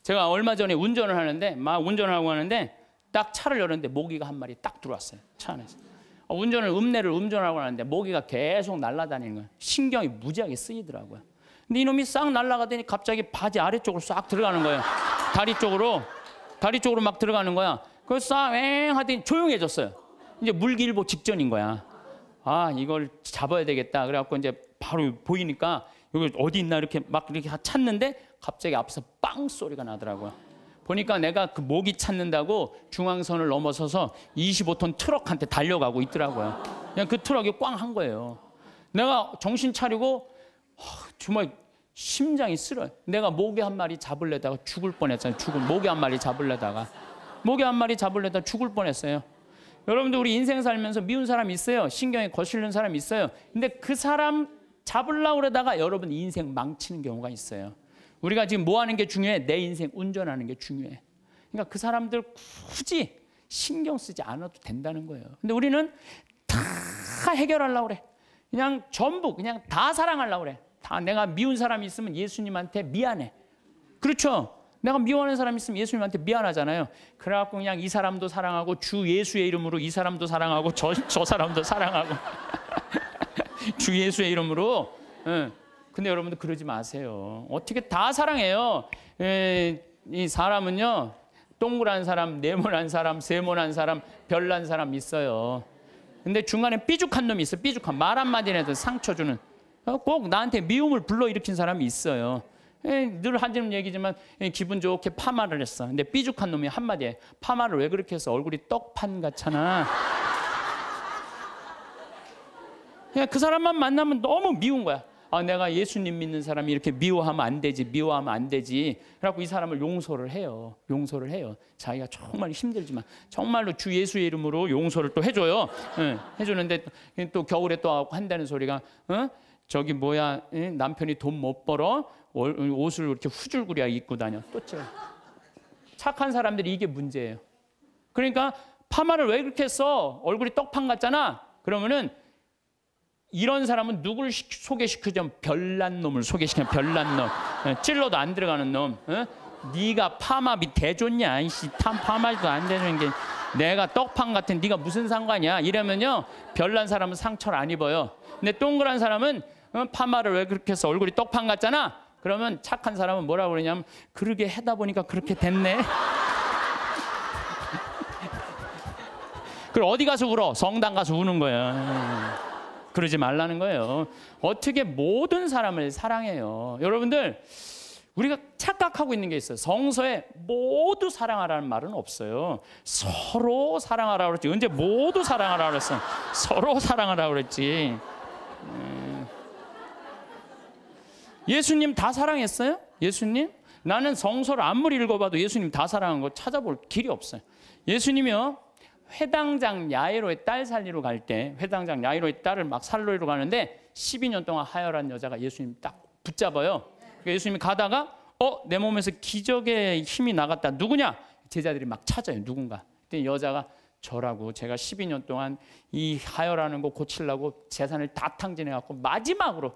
제가 얼마 전에 운전을 하는데 막 운전하고 하는데 딱 차를 열었는데 모기가 한 마리 딱 들어왔어요. 차 안에서. 어, 운전을 읍내를운전하고나는데 모기가 계속 날아다니는 거예요. 신경이 무지하게 쓰이더라고요. 근데 이놈이 싹 날아가더니 갑자기 바지 아래쪽으로 싹 들어가는 거예요. 다리 쪽으로 다리 쪽으로 막 들어가는 거야. 그래서 싹엥 하더니 조용해졌어요. 이제 물길보 직전인 거야. 아 이걸 잡아야 되겠다. 그래갖고 이제 바로 보이니까 여기 어디 있나 이렇게 막 이렇게 찾는데 갑자기 앞에서 빵 소리가 나더라고요. 보니까 내가 그 모기 찾는다고 중앙선을 넘어서서 25톤 트럭한테 달려가고 있더라고요. 그냥 그 트럭이 꽝 한 거예요. 내가 정신 차리고 정말 심장이 쓰러요. 내가 모기 한 마리 잡을려다가 죽을 뻔했잖아요. 죽을 모기 한 마리 잡을려다가 모기 한 마리 잡을려다 죽을 뻔했어요. 여러분들 우리 인생 살면서 미운 사람 있어요. 신경에 거슬리는 사람 있어요. 근데 그 사람 잡을라 그러다가 여러분 인생 망치는 경우가 있어요. 우리가 지금 뭐 하는 게 중요해? 내 인생 운전하는 게 중요해. 그러니까 그 사람들 굳이 신경 쓰지 않아도 된다는 거예요. 근데 우리는 다 해결하려고 그래. 그냥 전부 그냥 다 사랑하려고 그래. 다 내가 미운 사람이 있으면 예수님한테 미안해. 그렇죠? 내가 미워하는 사람 있으면 예수님한테 미안하잖아요. 그래갖고 그냥 이 사람도 사랑하고 주 예수의 이름으로 이 사람도 사랑하고 저, 저 사람도 사랑하고 (laughs) 주 예수의 이름으로 응. 근데 여러분들 그러지 마세요. 어떻게 다 사랑해요. 에, 예, 이 사람은요. 동그란 사람, 네모난 사람, 세모난 사람, 별난 사람 있어요. 근데 중간에 삐죽한 놈이 있어. 삐죽한 말 한마디라도 상처 주는. 어, 꼭 나한테 미움을 불러일으킨 사람이 있어요. 예, 늘 하는 얘기지만 예, 기분 좋게 파마를 했어. 근데 삐죽한 놈이 한마디에 파마를 왜 그렇게 해서 얼굴이 떡판 같잖아. 그 사람만 만나면 너무 미운 거야. 아 내가 예수님 믿는 사람이 이렇게 미워하면 안 되지 미워하면 안 되지 그래갖고 이 사람을 용서를 해요 용서를 해요 자기가 정말 힘들지만 정말로 주 예수의 이름으로 용서를 또 해줘요 응, 예, 해주는데 또 겨울에 또 한다는 소리가 응? 어? 저기 뭐야 응? 남편이 돈 못 벌어 옷을 이렇게 후줄구리 입고 다녀 또 쪄. 착한 사람들이 이게 문제예요 그러니까 파마를 왜 그렇게 써 얼굴이 떡판 같잖아 그러면은 이런 사람은 누굴 소개시키자 별난 놈을 소개시켜면 별난 놈. 예, 찔러도 안 들어가는 놈. 어? 네가 파마 밑대 줬냐? 이씨 파마도 안 되는 게 내가 떡판 같은 네가 무슨 상관이야? 이러면요. 별난 사람은 상처를 안 입어요. 근데 동그란 사람은 어, 파마를 왜 그렇게 해서 얼굴이 떡판 같잖아. 그러면 착한 사람은 뭐라고 그러냐면 그러게 해다 보니까 그렇게 됐네. (laughs) 그걸 어디 가서 울어? 성당 가서 우는 거야. 그러지 말라는 거예요. 어떻게 모든 사람을 사랑해요. 여러분들 우리가 착각하고 있는 게 있어요. 성서에 모두 사랑하라는 말은 없어요. 서로 사랑하라 그랬지. 언제 모두 사랑하라 그랬어? 서로 사랑하라 그랬지. 네. 예수님 다 사랑했어요? 예수님? 나는 성서를 아무리 읽어봐도 예수님 다 사랑한 거 찾아볼 길이 없어요. 예수님이요. 회당장 야이로의 딸살리러갈 때 회당장 야이로의 딸을 막 살로이로 가는데 12년 동안 하혈한 여자가 예수님 딱 붙잡아요. 그러니까 예수님이 가다가 어내 몸에서 기적의 힘이 나갔다. 누구냐? 제자들이 막 찾아요. 누군가. 그때 여자가 저라고 제가 12년 동안 이 하혈하는 거 고치려고 재산을 다 탕진해 갖고 마지막으로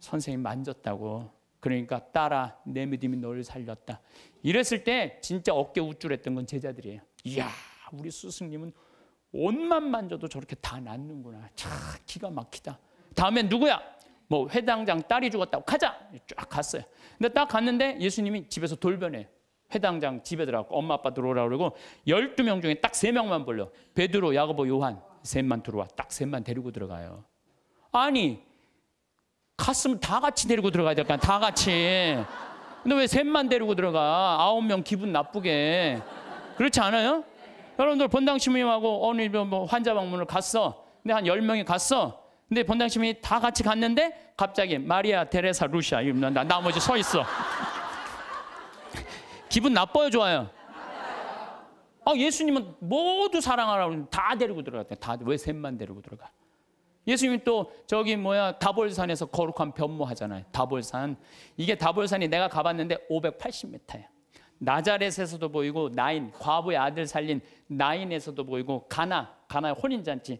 선생님 만졌다고. 그러니까 따라 내 믿음이 너를 살렸다. 이랬을 때 진짜 어깨 우쭐했던 건 제자들이에요. 이야. 우리 스승님은 옷만 만져도 저렇게 다 낫는구나. 참 기가 막히다. 다음에 누구야? 뭐 회당장 딸이 죽었다고 가자. 쫙 갔어요. 근데 딱 갔는데 예수님이 집에서 돌변해. 회당장 집에 들어가고 엄마 아빠 들어오라 그러고 12명 중에 딱 3명만 불러. 베드로, 야고보, 요한 셋만 들어와. 딱 셋만 데리고 들어가요. 아니 갔으면 다 같이 데리고 들어가야 될까? 다 같이. 근데 왜 셋만 데리고 들어가? 아홉 명 기분 나쁘게. 그렇지 않아요? 여러분들 본당 신부하고 어느 뭐, 뭐 환자 방문을 갔어. 근데 한 열명이 갔어. 근데 본당 신부이다 같이 갔는데 갑자기 마리아 데레사 루시아 이러면 나 나머지 서 있어. (laughs) 기분 나빠요, 좋아요? 아, 예수님은 모두 사랑하라고 다 데리고 들어갔대. 다 왜 셋만 데리고 들어가? 예수님은또 저기 뭐야 다볼산에서 거룩한 변모하잖아요. 다볼산. 이게 다볼산이 내가 가봤는데 580m야. 나자렛에서도 보이고 나인 과부의 아들 살린 나인에서도 보이고 가나 가나 의 혼인 잔치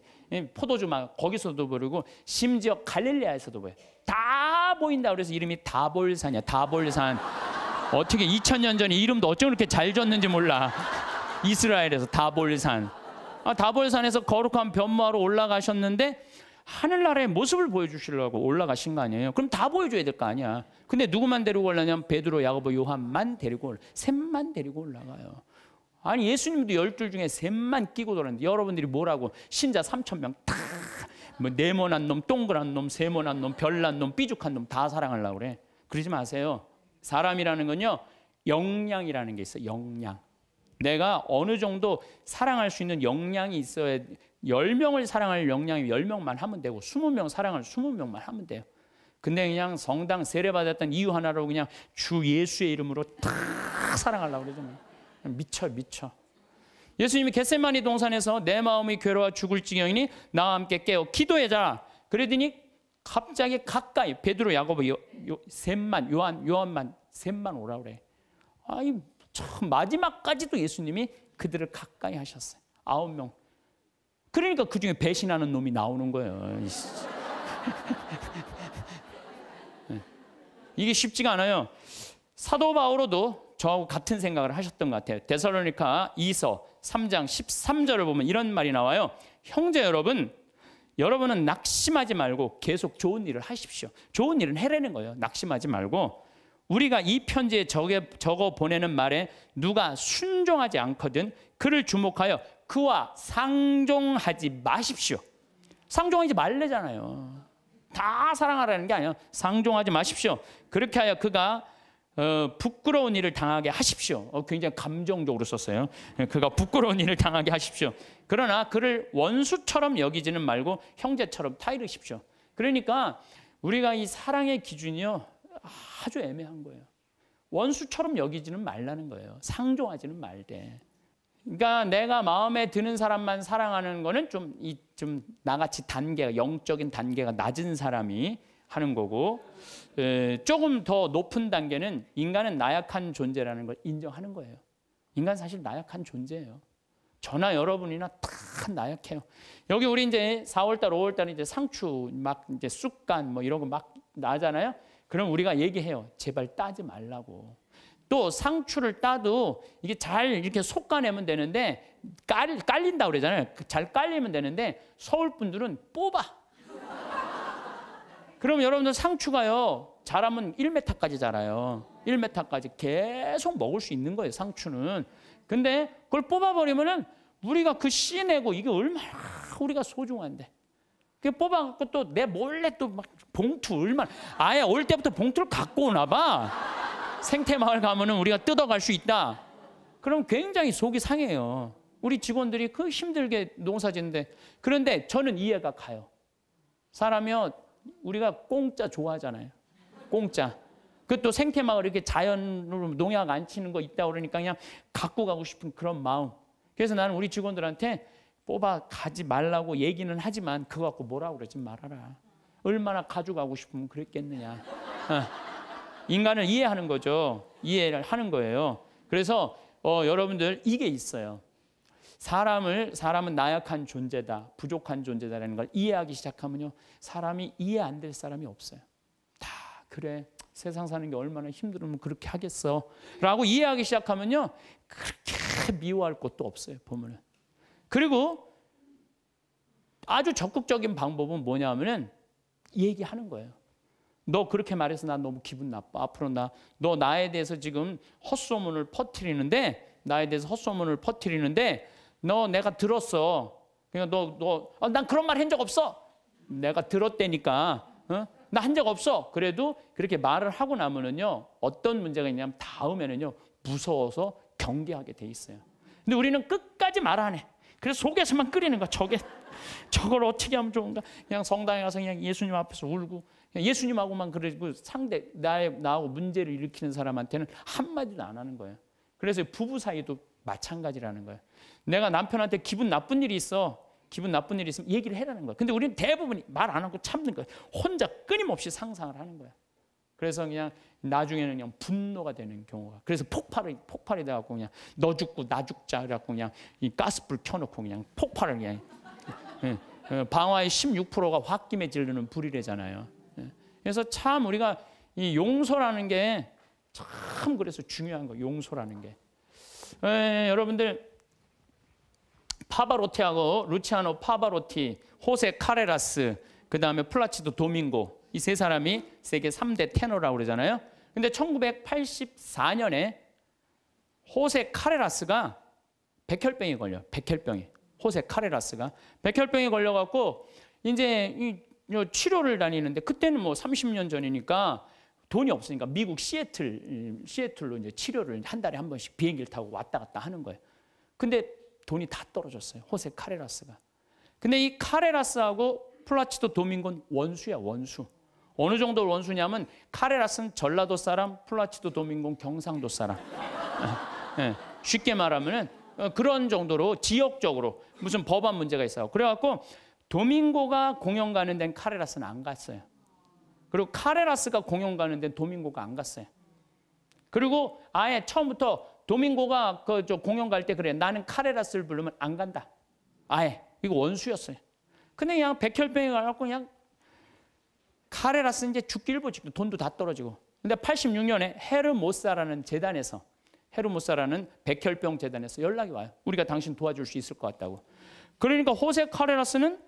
포도주막 거기서도 보이고 심지어 갈릴리아에서도 보여 다 보인다 그래서 이름이 다볼산이야 다볼산 어떻게 2000년 전에 이름도 어쩜 그렇게 잘 졌는지 몰라 이스라엘에서 다볼산 아, 다볼산에서 거룩한 변모하러 올라가셨는데 하늘나라의 모습을 보여주시려고 올라가신 거 아니에요? 그럼 다 보여줘야 될 거 아니야. 근데 누구만 데리고 올라냐면 베드로, 야고보, 요한만 데리고 셋만 데리고 올라가요. 아니 예수님도 열둘 중에 셋만 끼고 돌았는데 여러분들이 뭐라고 신자 3천 명다 뭐 네모난 놈, 동그란 놈, 세모난 놈, 별난 놈, 삐죽한 놈 다 사랑하려고 그래. 그러지 마세요. 사람이라는 건요. 역량이라는 게 있어. 역량. 내가 어느 정도 사랑할 수 있는 역량이 있어야 10명을 사랑할 역량이 10명만 하면 되고 20명 사랑할 20명만 하면 돼요. 근데 그냥 성당 세례받았던 이유 하나로 그냥 주 예수의 이름으로 탁 사랑하려고 그러죠. 뭐. 미쳐 미쳐. 예수님이 겟세마니 동산에서 내 마음이 괴로워 죽을 지경이니 나와 함께 깨어 기도해자. 그러더니 갑자기 가까이 베드로 야고보 요, 요 셋만 요한 요한만 셋만 오라 그래. 아이 참 마지막까지도 예수님이 그들을 가까이 하셨어요. 아홉 명 그러니까 그 중에 배신하는 놈이 나오는 거예요. 예. 이게 쉽지가 않아요. 사도 바오로도 저하고 같은 생각을 하셨던 것 같아요. 데살로니카 2서 3장 13절을 보면 이런 말이 나와요. 형제 여러분, 여러분은 낙심하지 말고 계속 좋은 일을 하십시오. 좋은 일은 해내는 거예요. 낙심하지 말고 우리가 이 편지에 적어 보내는 말에 누가 순종하지 않거든 그를 주목하여 그와 상종하지 마십시오. 상종하지 말래잖아요. 다 사랑하라는 게아니에 상종하지 마십시오. 그렇게 하여 그가 어, 부끄러운 일을 당하게 하십시오. 어, 굉장히 감정적으로 썼어요. 예, 그가 부끄러운 일을 당하게 하십시오. 그러나 그를 원수처럼 여기지는 말고 형제처럼 타이르십시오. 그러니까 우리가 이 사랑의 기준이요 아주 애매한 거예요. 원수처럼 여기지는 말라는 거예요. 상종하지는 말되. 그러니까 내가 마음에 드는 사람만 사랑하는 거는 좀 이 좀 나같이 단계가 영적인 단계가 낮은 사람이 하는 거고 에, 조금 더 높은 단계는 인간은 나약한 존재라는 걸 인정하는 거예요. 인간 사실 나약한 존재예요. 저나 여러분이나 다 나약해요. 여기 우리 이제 4월달, 5월달 이제 상추 막 이제 쑥간 뭐 이런 거 막 나잖아요. 그럼 우리가 얘기해요. 제발 따지 말라고. 또 상추를 따도 이게 잘 이렇게 솎아내면 되는데 깔, 깔린다 그러잖아요. 잘 깔리면 되는데 서울 분들은 뽑아. 그럼 여러분들 상추가요. 자라면 1m까지 자라요. 1m까지 계속 먹을 수 있는 거예요. 상추는. 근데 그걸 뽑아버리면은 우리가 그 씨 내고 이게 얼마나 우리가 소중한데. 그 뽑아갖고 또 내 몰래 또 막 봉투 얼마나 아예 올 때부터 봉투를 갖고 오나 봐. 생태마을 가면은 우리가 뜯어갈 수 있다. 그럼 굉장히 속이 상해요. 우리 직원들이 그 힘들게 농사짓는데 그런데 저는 이해가 가요. 사람이 우리가 공짜 좋아하잖아요. 공짜. 그또 생태마을 이렇게 자연으로 농약 안 치는 거 있다 그러니까 그냥 갖고 가고 싶은 그런 마음. 그래서 나는 우리 직원들한테 뽑아 가지 말라고 얘기는 하지만 그거 갖고 뭐라 그러지 말아라. 얼마나 가져가고 싶으면 그랬겠느냐. 어. 인간을 이해하는 거죠. 이해를 하는 거예요. 그래서 어, 여러분들 이게 있어요. 사람을 사람은 나약한 존재다, 부족한 존재다라는 걸 이해하기 시작하면요, 사람이 이해 안 될 사람이 없어요. 다 그래. 세상 사는 게 얼마나 힘들으면 그렇게 하겠어. 라고 이해하기 시작하면요. 그렇게 미워할 것도 없어요, 보면은. 그리고 아주 적극적인 방법은 뭐냐면은 얘기하는 거예요. 너 그렇게 말해서 난 너무 기분 나빠. 앞으로 나, 너 나에 대해서 지금 헛소문을 퍼트리는데, 나에 대해서 헛소문을 퍼트리는데, 너 내가 들었어. 그냥 그러니까 너, 너, 어, 난 그런 말 한 적 없어. 내가 들었대니까. 어? 나한 적 없어. 그래도 그렇게 말을 하고 나면은요, 어떤 문제가 있냐면 다음에는요, 무서워서 경계하게 돼 있어요. 근데 우리는 끝까지 말 안 해. 그래서 속에서만 끓이는 거야. 저게, 저걸 어떻게 하면 좋은가? 그냥 성당에 가서 그냥 예수님 앞에서 울고, 예수님하고만 그러고 상대 나의 나하고 문제를 일으키는 사람한테는 한마디도 안 하는 거예요. 그래서 부부 사이도 마찬가지라는 거예요. 내가 남편한테 기분 나쁜 일이 있어. 기분 나쁜 일이 있으면 얘기를 해라는 거예요. 근데 우리는 대부분이 말안 하고 참는 거예요. 혼자 끊임없이 상상을 하는 거예요. 그래서 그냥 나중에는 그냥 분노가 되는 경우가 그래서 폭발이 폭발이 돼갖고 그냥 너 죽고 나 죽자 그래갖고 그냥 이 가스불 켜놓고 그냥 폭발을 그냥 예, 어, 방화의 16%가 홧김에 질르는 불이래잖아요. 그래서 참 우리가 이 용서라는 게 참 그래서 중요한 거 용서라는 게 에, 예, 여러분들 파바로티하고 루치아노 파바로티, 호세 카레라스, 그 다음에 플라치도 도밍고 이 세 사람이 세계 3대 테너라고 그러잖아요. 근데 1984년에 호세 카레라스가 백혈병이 걸려. 백혈병이. 호세 카레라스가 백혈병이 걸려 갖고 이제 치료를 다니는데 그때는 뭐 30년 전이니까 돈이 없으니까 미국 시애틀 시애틀로 이제 치료를 한 달에 한 번씩 비행기를 타고 왔다 갔다 하는 거예요. 근데 돈이 다 떨어졌어요. 호세 카레라스가. 근데 이 카레라스하고 플라치도 도밍곤 원수야 원수. 어느 정도 원수냐면 카레라스는 전라도 사람, 플라치도 도밍곤 경상도 사람. 네, (laughs) 쉽게 말하면은 어, 그런 정도로 지역적으로 무슨 법안 문제가 있어요. 그래갖고 도밍고가 공연 가는 데는 카레라스는 안 갔어요. 그리고 카레라스가 공연 가는 데는 도밍고가 안 갔어요. 그리고 아예 처음부터 도밍고가 그저 공연 갈 때 그래. 나는 카레라스를 부르면 안 간다. 아예. 이거 원수였어요. 근데 그냥 백혈병이 가갖고 그냥 카레라스 이제 죽기 보직 돈도 다 떨어지고. 근데 86년에 헤르모사라는 재단에서 헤르모사라는 백혈병 재단에서 연락이 와요. 우리가 당신 도와줄 수 있을 것 같다고. 그러니까 호세 카레라스는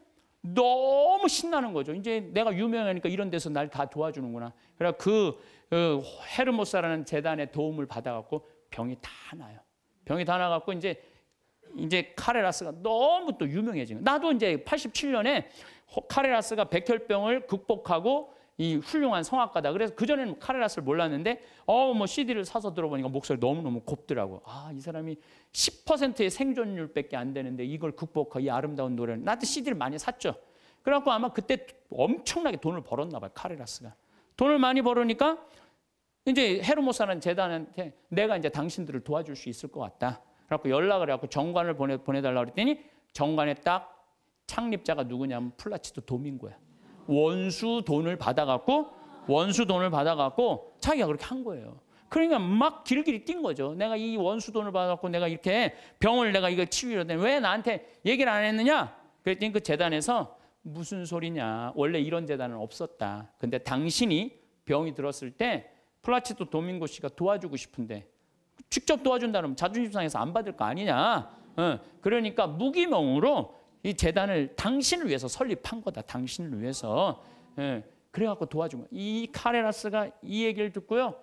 너무 신나는 거죠. 이제 내가 유명하니까 이런 데서 날 다 도와주는구나. 그래서 그, 그 헤르모사라는 재단의 도움을 받아갖고 병이 다 나요. 병이 다 나갖고 이제 이제 카레라스가 너무 또 유명해진 거 나도 이제 87년에 카레라스가 백혈병을 극복하고 이 훌륭한 성악가다. 그래서 그전에는 카레라스를 몰랐는데 어 뭐 CD를 사서 들어보니까 목소리 너무너무 곱더라고. 아, 이 사람이 10%의 생존율밖에 안 되는데 이걸 극복한 이 아름다운 노래를 나한테 CD를 많이 샀죠. 그래갖고 아마 그때 엄청나게 돈을 벌었나 봐요. 카레라스가. 돈을 많이 벌으니까 이제 헤르모사는 재단한테 내가 이제 당신들을 도와줄 수 있을 것 같다. 그래갖고 연락을 해갖고 정관을 보내, 보내달라 그랬더니 정관에 딱 창립자가 누구냐면 플라치도 도민고야. 원수 돈을 받아갖고 원수 돈을 받아갖고 자기가 그렇게 한 거예요. 그러니까 막 길길이 뛴 거죠. 내가 이 원수 돈을 받았고 내가 이렇게 병을 내가 이걸 치유를 했는데 왜 나한테 얘기를 안 했느냐? 그랬더니 그 재단에서 무슨 소리냐. 원래 이런 재단은 없었다. 근데 당신이 병이 들었을 때 플라치도 도밍고 씨가 도와주고 싶은데 직접 도와준다면 자존심 상해서 안 받을 거 아니냐. 그러니까 무기명으로 이 재단을 당신을 위해서 설립한 거다. 당신을 위해서. 예, 그래갖고 도와준 거이 카레라스가 이 얘기를 듣고요.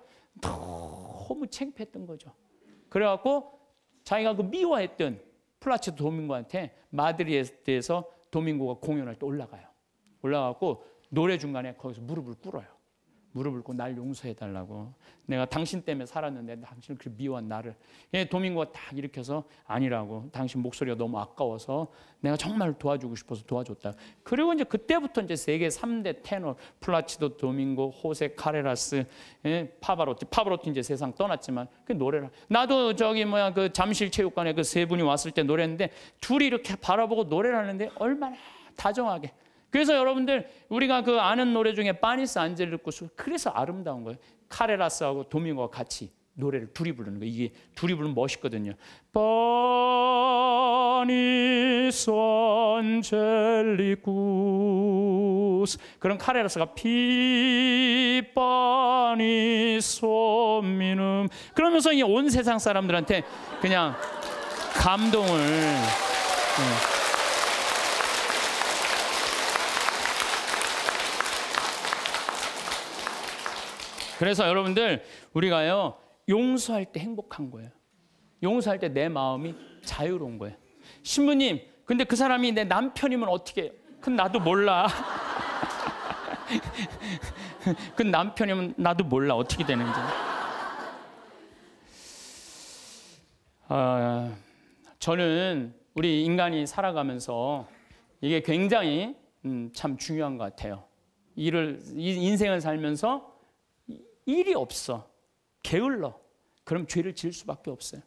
너무 창피했던 거죠. 그래갖고 자기가 그 미워했던 플라치도 도민고한테 마드리에서 도민고가 공연할 때 올라가요. 올라가고 노래 중간에 거기서 무릎을 꿇어요. 무릎을 꿇고 날 용서해 달라고. 내가 당신 때문에 살았는데 당신을 그렇게 미워한 나를. 예, 도민고가 딱 일으켜서 아니라고. 당신 목소리가 너무 아까워서 내가 정말 도와주고 싶어서 도와줬다. 그리고 이제 그때부터 이제 세계 3대 테너 플라치도 도민고, 호세 카레라스, 예, 파바로티. 파바로티 이제 세상 떠났지만 그 노래를 나도 저기 뭐야 그 잠실 체육관에 그 세 분이 왔을 때 노래했는데 둘이 이렇게 바라보고 노래를 하는데 얼마나 다정하게 그래서 여러분들 우리가 그 아는 노래 중에 파니스 안젤리쿠스 그래서 아름다운 거예요. 카레라스하고 도밍고와 같이 노래를 둘이 부르는 거예요. 이게 둘이 부르면 멋있거든요. 파니스 안젤리쿠스 그런 카레라스가 피파니스 미눔 그러면서 이온 세상 사람들한테 그냥 감동을 네. 그래서 여러분들 우리가요 용서할 때 행복한 거예요. 용서할 때 내 마음이 자유로운 거예요. 신부님, 근데 그 사람이 내 남편이면 어떻게 그 나도 몰라. (laughs) 그 남편이면 나도 몰라. 어떻게 되는지. 어, 저는 우리 인간이 살아가면서 이게 굉장히 음, 참 중요한 것 같아요. 일을, 인생을 살면서 일이 없어. 게을러. 그럼 죄를 지을 수밖에 없어요.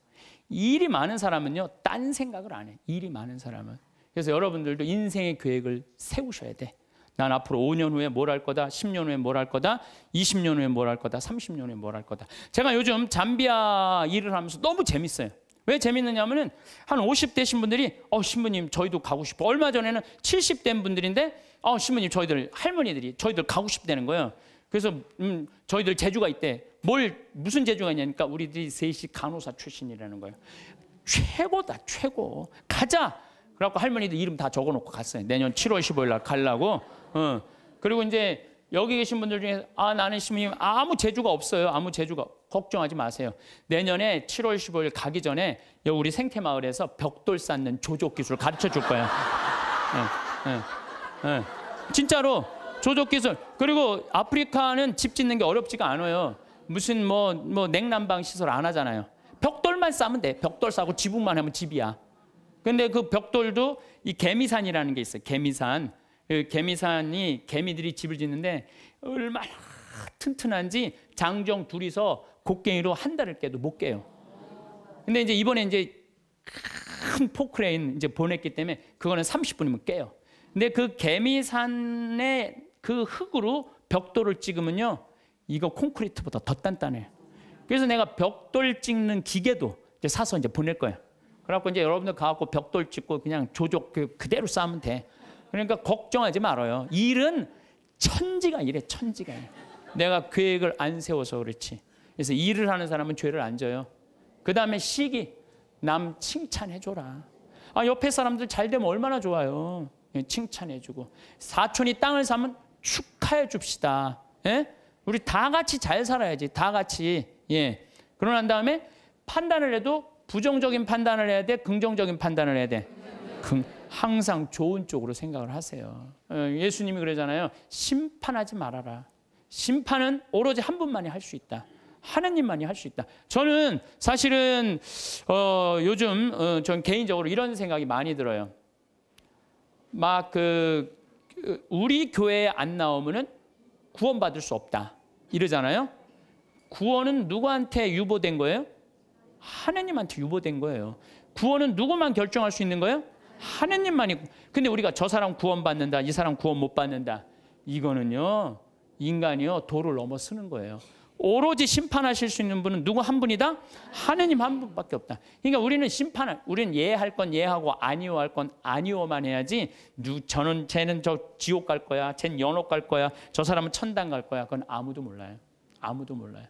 일이 많은 사람은요, 딴 생각을 안 해. 일이 많은 사람은. 그래서 여러분들도 인생의 계획을 세우셔야 돼. 난 앞으로 5년 후에 뭘 할 거다, 10년 후에 뭘 할 거다, 20년 후에 뭘 할 거다, 30년 후에 뭘 할 거다. 제가 요즘 잠비아 일을 하면서 너무 재밌어요. 왜 재밌느냐면은 한 50대신 분들이 어 신부님 저희도 가고 싶어. 얼마 전에는 70된 분들인데 어 신부님 저희들 할머니들이 저희들 가고 싶다는 거예요. 그래서 음, 저희들 재주가 있대. 뭘 무슨 재주가 있냐니까 우리들이 셋이 간호사 출신이라는 거예요. 최고다 최고. 가자. 그래갖고 할머니들 이름 다 적어놓고 갔어요. 내년 7월 15일 날 가려고. 어. 그리고 이제 여기 계신 분들 중에 아 나는 시모님 아무 재주가 없어요. 아무 재주가 걱정하지 마세요. 내년에 7월 15일 가기 전에 여기 우리 생태마을에서 벽돌 쌓는 조족 기술 가르쳐 줄 거예요. 네, 네, 네. 진짜로 조족 기술. 그리고 아프리카는 집 짓는 게 어렵지가 않아요. 무슨 뭐, 뭐 냉난방 시설 안 하잖아요. 벽돌만 싸면 돼. 벽돌 싸고 지붕만 하면 집이야. 근데 그 벽돌도 이 개미산이라는 게 있어요. 개미산. 그 개미산이 개미들이 집을 짓는데 얼마나 튼튼한지 장정 둘이서 곡괭이로 한 달을 깨도 못 깨요. 근데 이제 이번에 이제 큰 포크레인 이제 보냈기 때문에 그거는 30분이면 깨요. 근데 그 개미산의 그 흙으로 벽돌을 찍으면요. 이거 콘크리트보다 더 단단해요. 그래서 내가 벽돌 찍는 기계도 이제 사서 이제 보낼 거예요. 그래갖고 이제 여러분들 가갖고 벽돌 찍고 그냥 조족 그 그대로 싸면 돼. 그러니까 걱정하지 말아요. 일은 천지가 일래 천지가. 이 내가 계획을 안 세워서 그렇지. 그래서 일을 하는 사람은 죄를 안 져요. 그 다음에 시기. 남 칭찬해줘라. 아, 옆에 사람들 잘 되면 얼마나 좋아요. 칭찬해주고. 사촌이 땅을 사면 축하해 줍시다. 예? 우리 다 같이 잘 살아야지. 다 같이. 예. 그러고 난 다음에 판단을 해도 부정적인 판단을 해야 돼. 긍정적인 판단을 해야 돼. 항상 좋은 쪽으로 생각을 하세요. 어, 예수님이 그러잖아요. 심판하지 말아라. 심판은 오로지 한 분만이 할 수 있다. 하나님만이 할 수 있다. 저는 사실은 어, 요즘 어, 전 개인적으로 이런 생각이 많이 들어요. 막그 우리 교회에 안 나오면은 구원받을 수 없다. 이러잖아요. 구원은 누구한테 유보된 거예요? 하나님한테 유보된 거예요. 구원은 누구만 결정할 수 있는 거예요? 하나님만이. 근데 우리가 저 사람 구원받는다, 이 사람 구원 못 받는다. 이거는요, 인간이요, 도를 넘어 쓰는 거예요. 오로지 심판하실 수 있는 분은 누구 한 분이다? 하느님 한 분밖에 없다. 그러니까 우리는 심판을 우리는 예할 건 예하고 아니오 할 건 아니오만 해야지. 누 저는 쟤는 저 지옥 갈 거야. 쟤는 연옥 갈 거야. 저 사람은 천당 갈 거야. 그건 아무도 몰라요. 아무도 몰라요.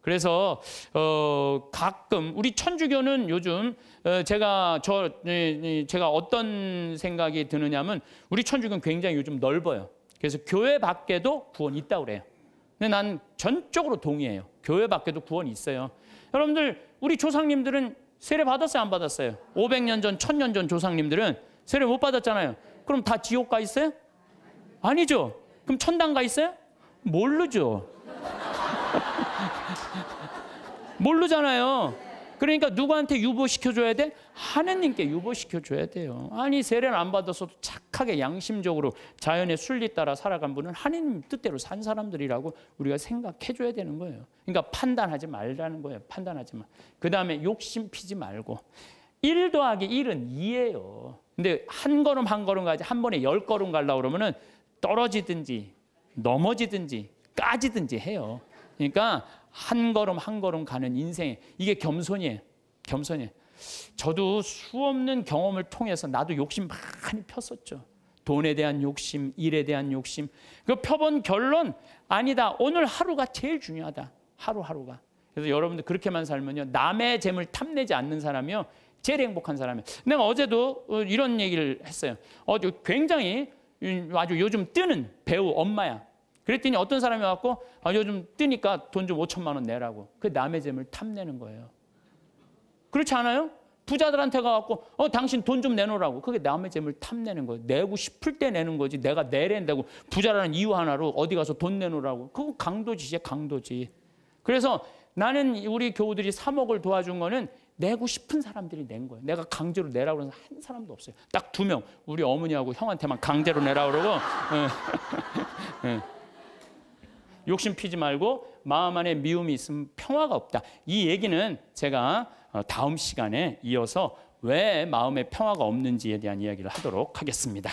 그래서 어, 가끔 우리 천주교는 요즘 어, 제가 저 제가 어떤 생각이 드느냐면 우리 천주교는 굉장히 요즘 넓어요. 그래서 교회 밖에도 구원이 있다고 그래요. 근데 난 전적으로 동의해요. 교회 밖에도 구원이 있어요. 여러분들 우리 조상님들은 세례 받았어요, 안 받았어요? 500년 전, 1000년 전 조상님들은 세례 못 받았잖아요. 그럼 다 지옥 가 있어요? 아니죠. 그럼 천당 가 있어요? 모르죠. (laughs) 모르잖아요. 그러니까 누구한테 유보시켜줘야 돼? 하느님께 유보시켜줘야 돼요. 아니 세례를 안 받았어도 착하게 양심적으로 자연의 순리 따라 살아간 분은 하느님 뜻대로 산 사람들이라고 우리가 생각해줘야 되는 거예요. 그러니까 판단하지 말라는 거예요. 판단하지 마. 그 다음에 욕심 피지 말고 1 더하기 1은 2예요. 근데 한 걸음 한 걸음 가지 한 번에 열 걸음 갈라 그러면은 떨어지든지 넘어지든지 까지든지 해요. 그러니까 한 걸음 한 걸음 가는 인생에 이게 겸손이에요. 겸손이에요. 저도 수없는 경험을 통해서 나도 욕심 많이 폈었죠. 돈에 대한 욕심, 일에 대한 욕심. 그 펴본 결론 아니다. 오늘 하루가 제일 중요하다. 하루하루가. 그래서 여러분들 그렇게만 살면요. 남의 재물 탐내지 않는 사람이요. 제일 행복한 사람이에요. 내가 어제도 어, 이런 얘기를 했어요. 어, 굉장히 아주 요즘 뜨는 배우 엄마야. 그랬더니 어떤 사람이 와갖고 아, 요즘 뜨니까 돈 좀 5천만 원 내라고. 그 남의 재물 탐내는 거예요. 그렇지 않아요? 부자들한테 가갖고 어 당신 돈 좀 내놓으라고. 그게 남의 재물 탐내는 거예요. 내고 싶을 때 내는 거지. 내가 내랜다고 부자라는 이유 하나로 어디 가서 돈 내놓으라고. 그거 강도지지 강도지. 그래서 나는 우리 교우들이 3억을 도와준 거는 내고 싶은 사람들이 낸 거예요. 내가 강제로 내라고 그러는 한 사람도 없어요. 딱 두 명. 우리 어머니하고 형한테만 강제로 내라고 그러고. (laughs) 욕심 피지 말고 마음 안에 미움이 있으면 평화가 없다. 이 얘기는 제가 어, 다음 시간에 이어서 왜 마음에 평화가 없는지에 대한 이야기를 하도록 하겠습니다.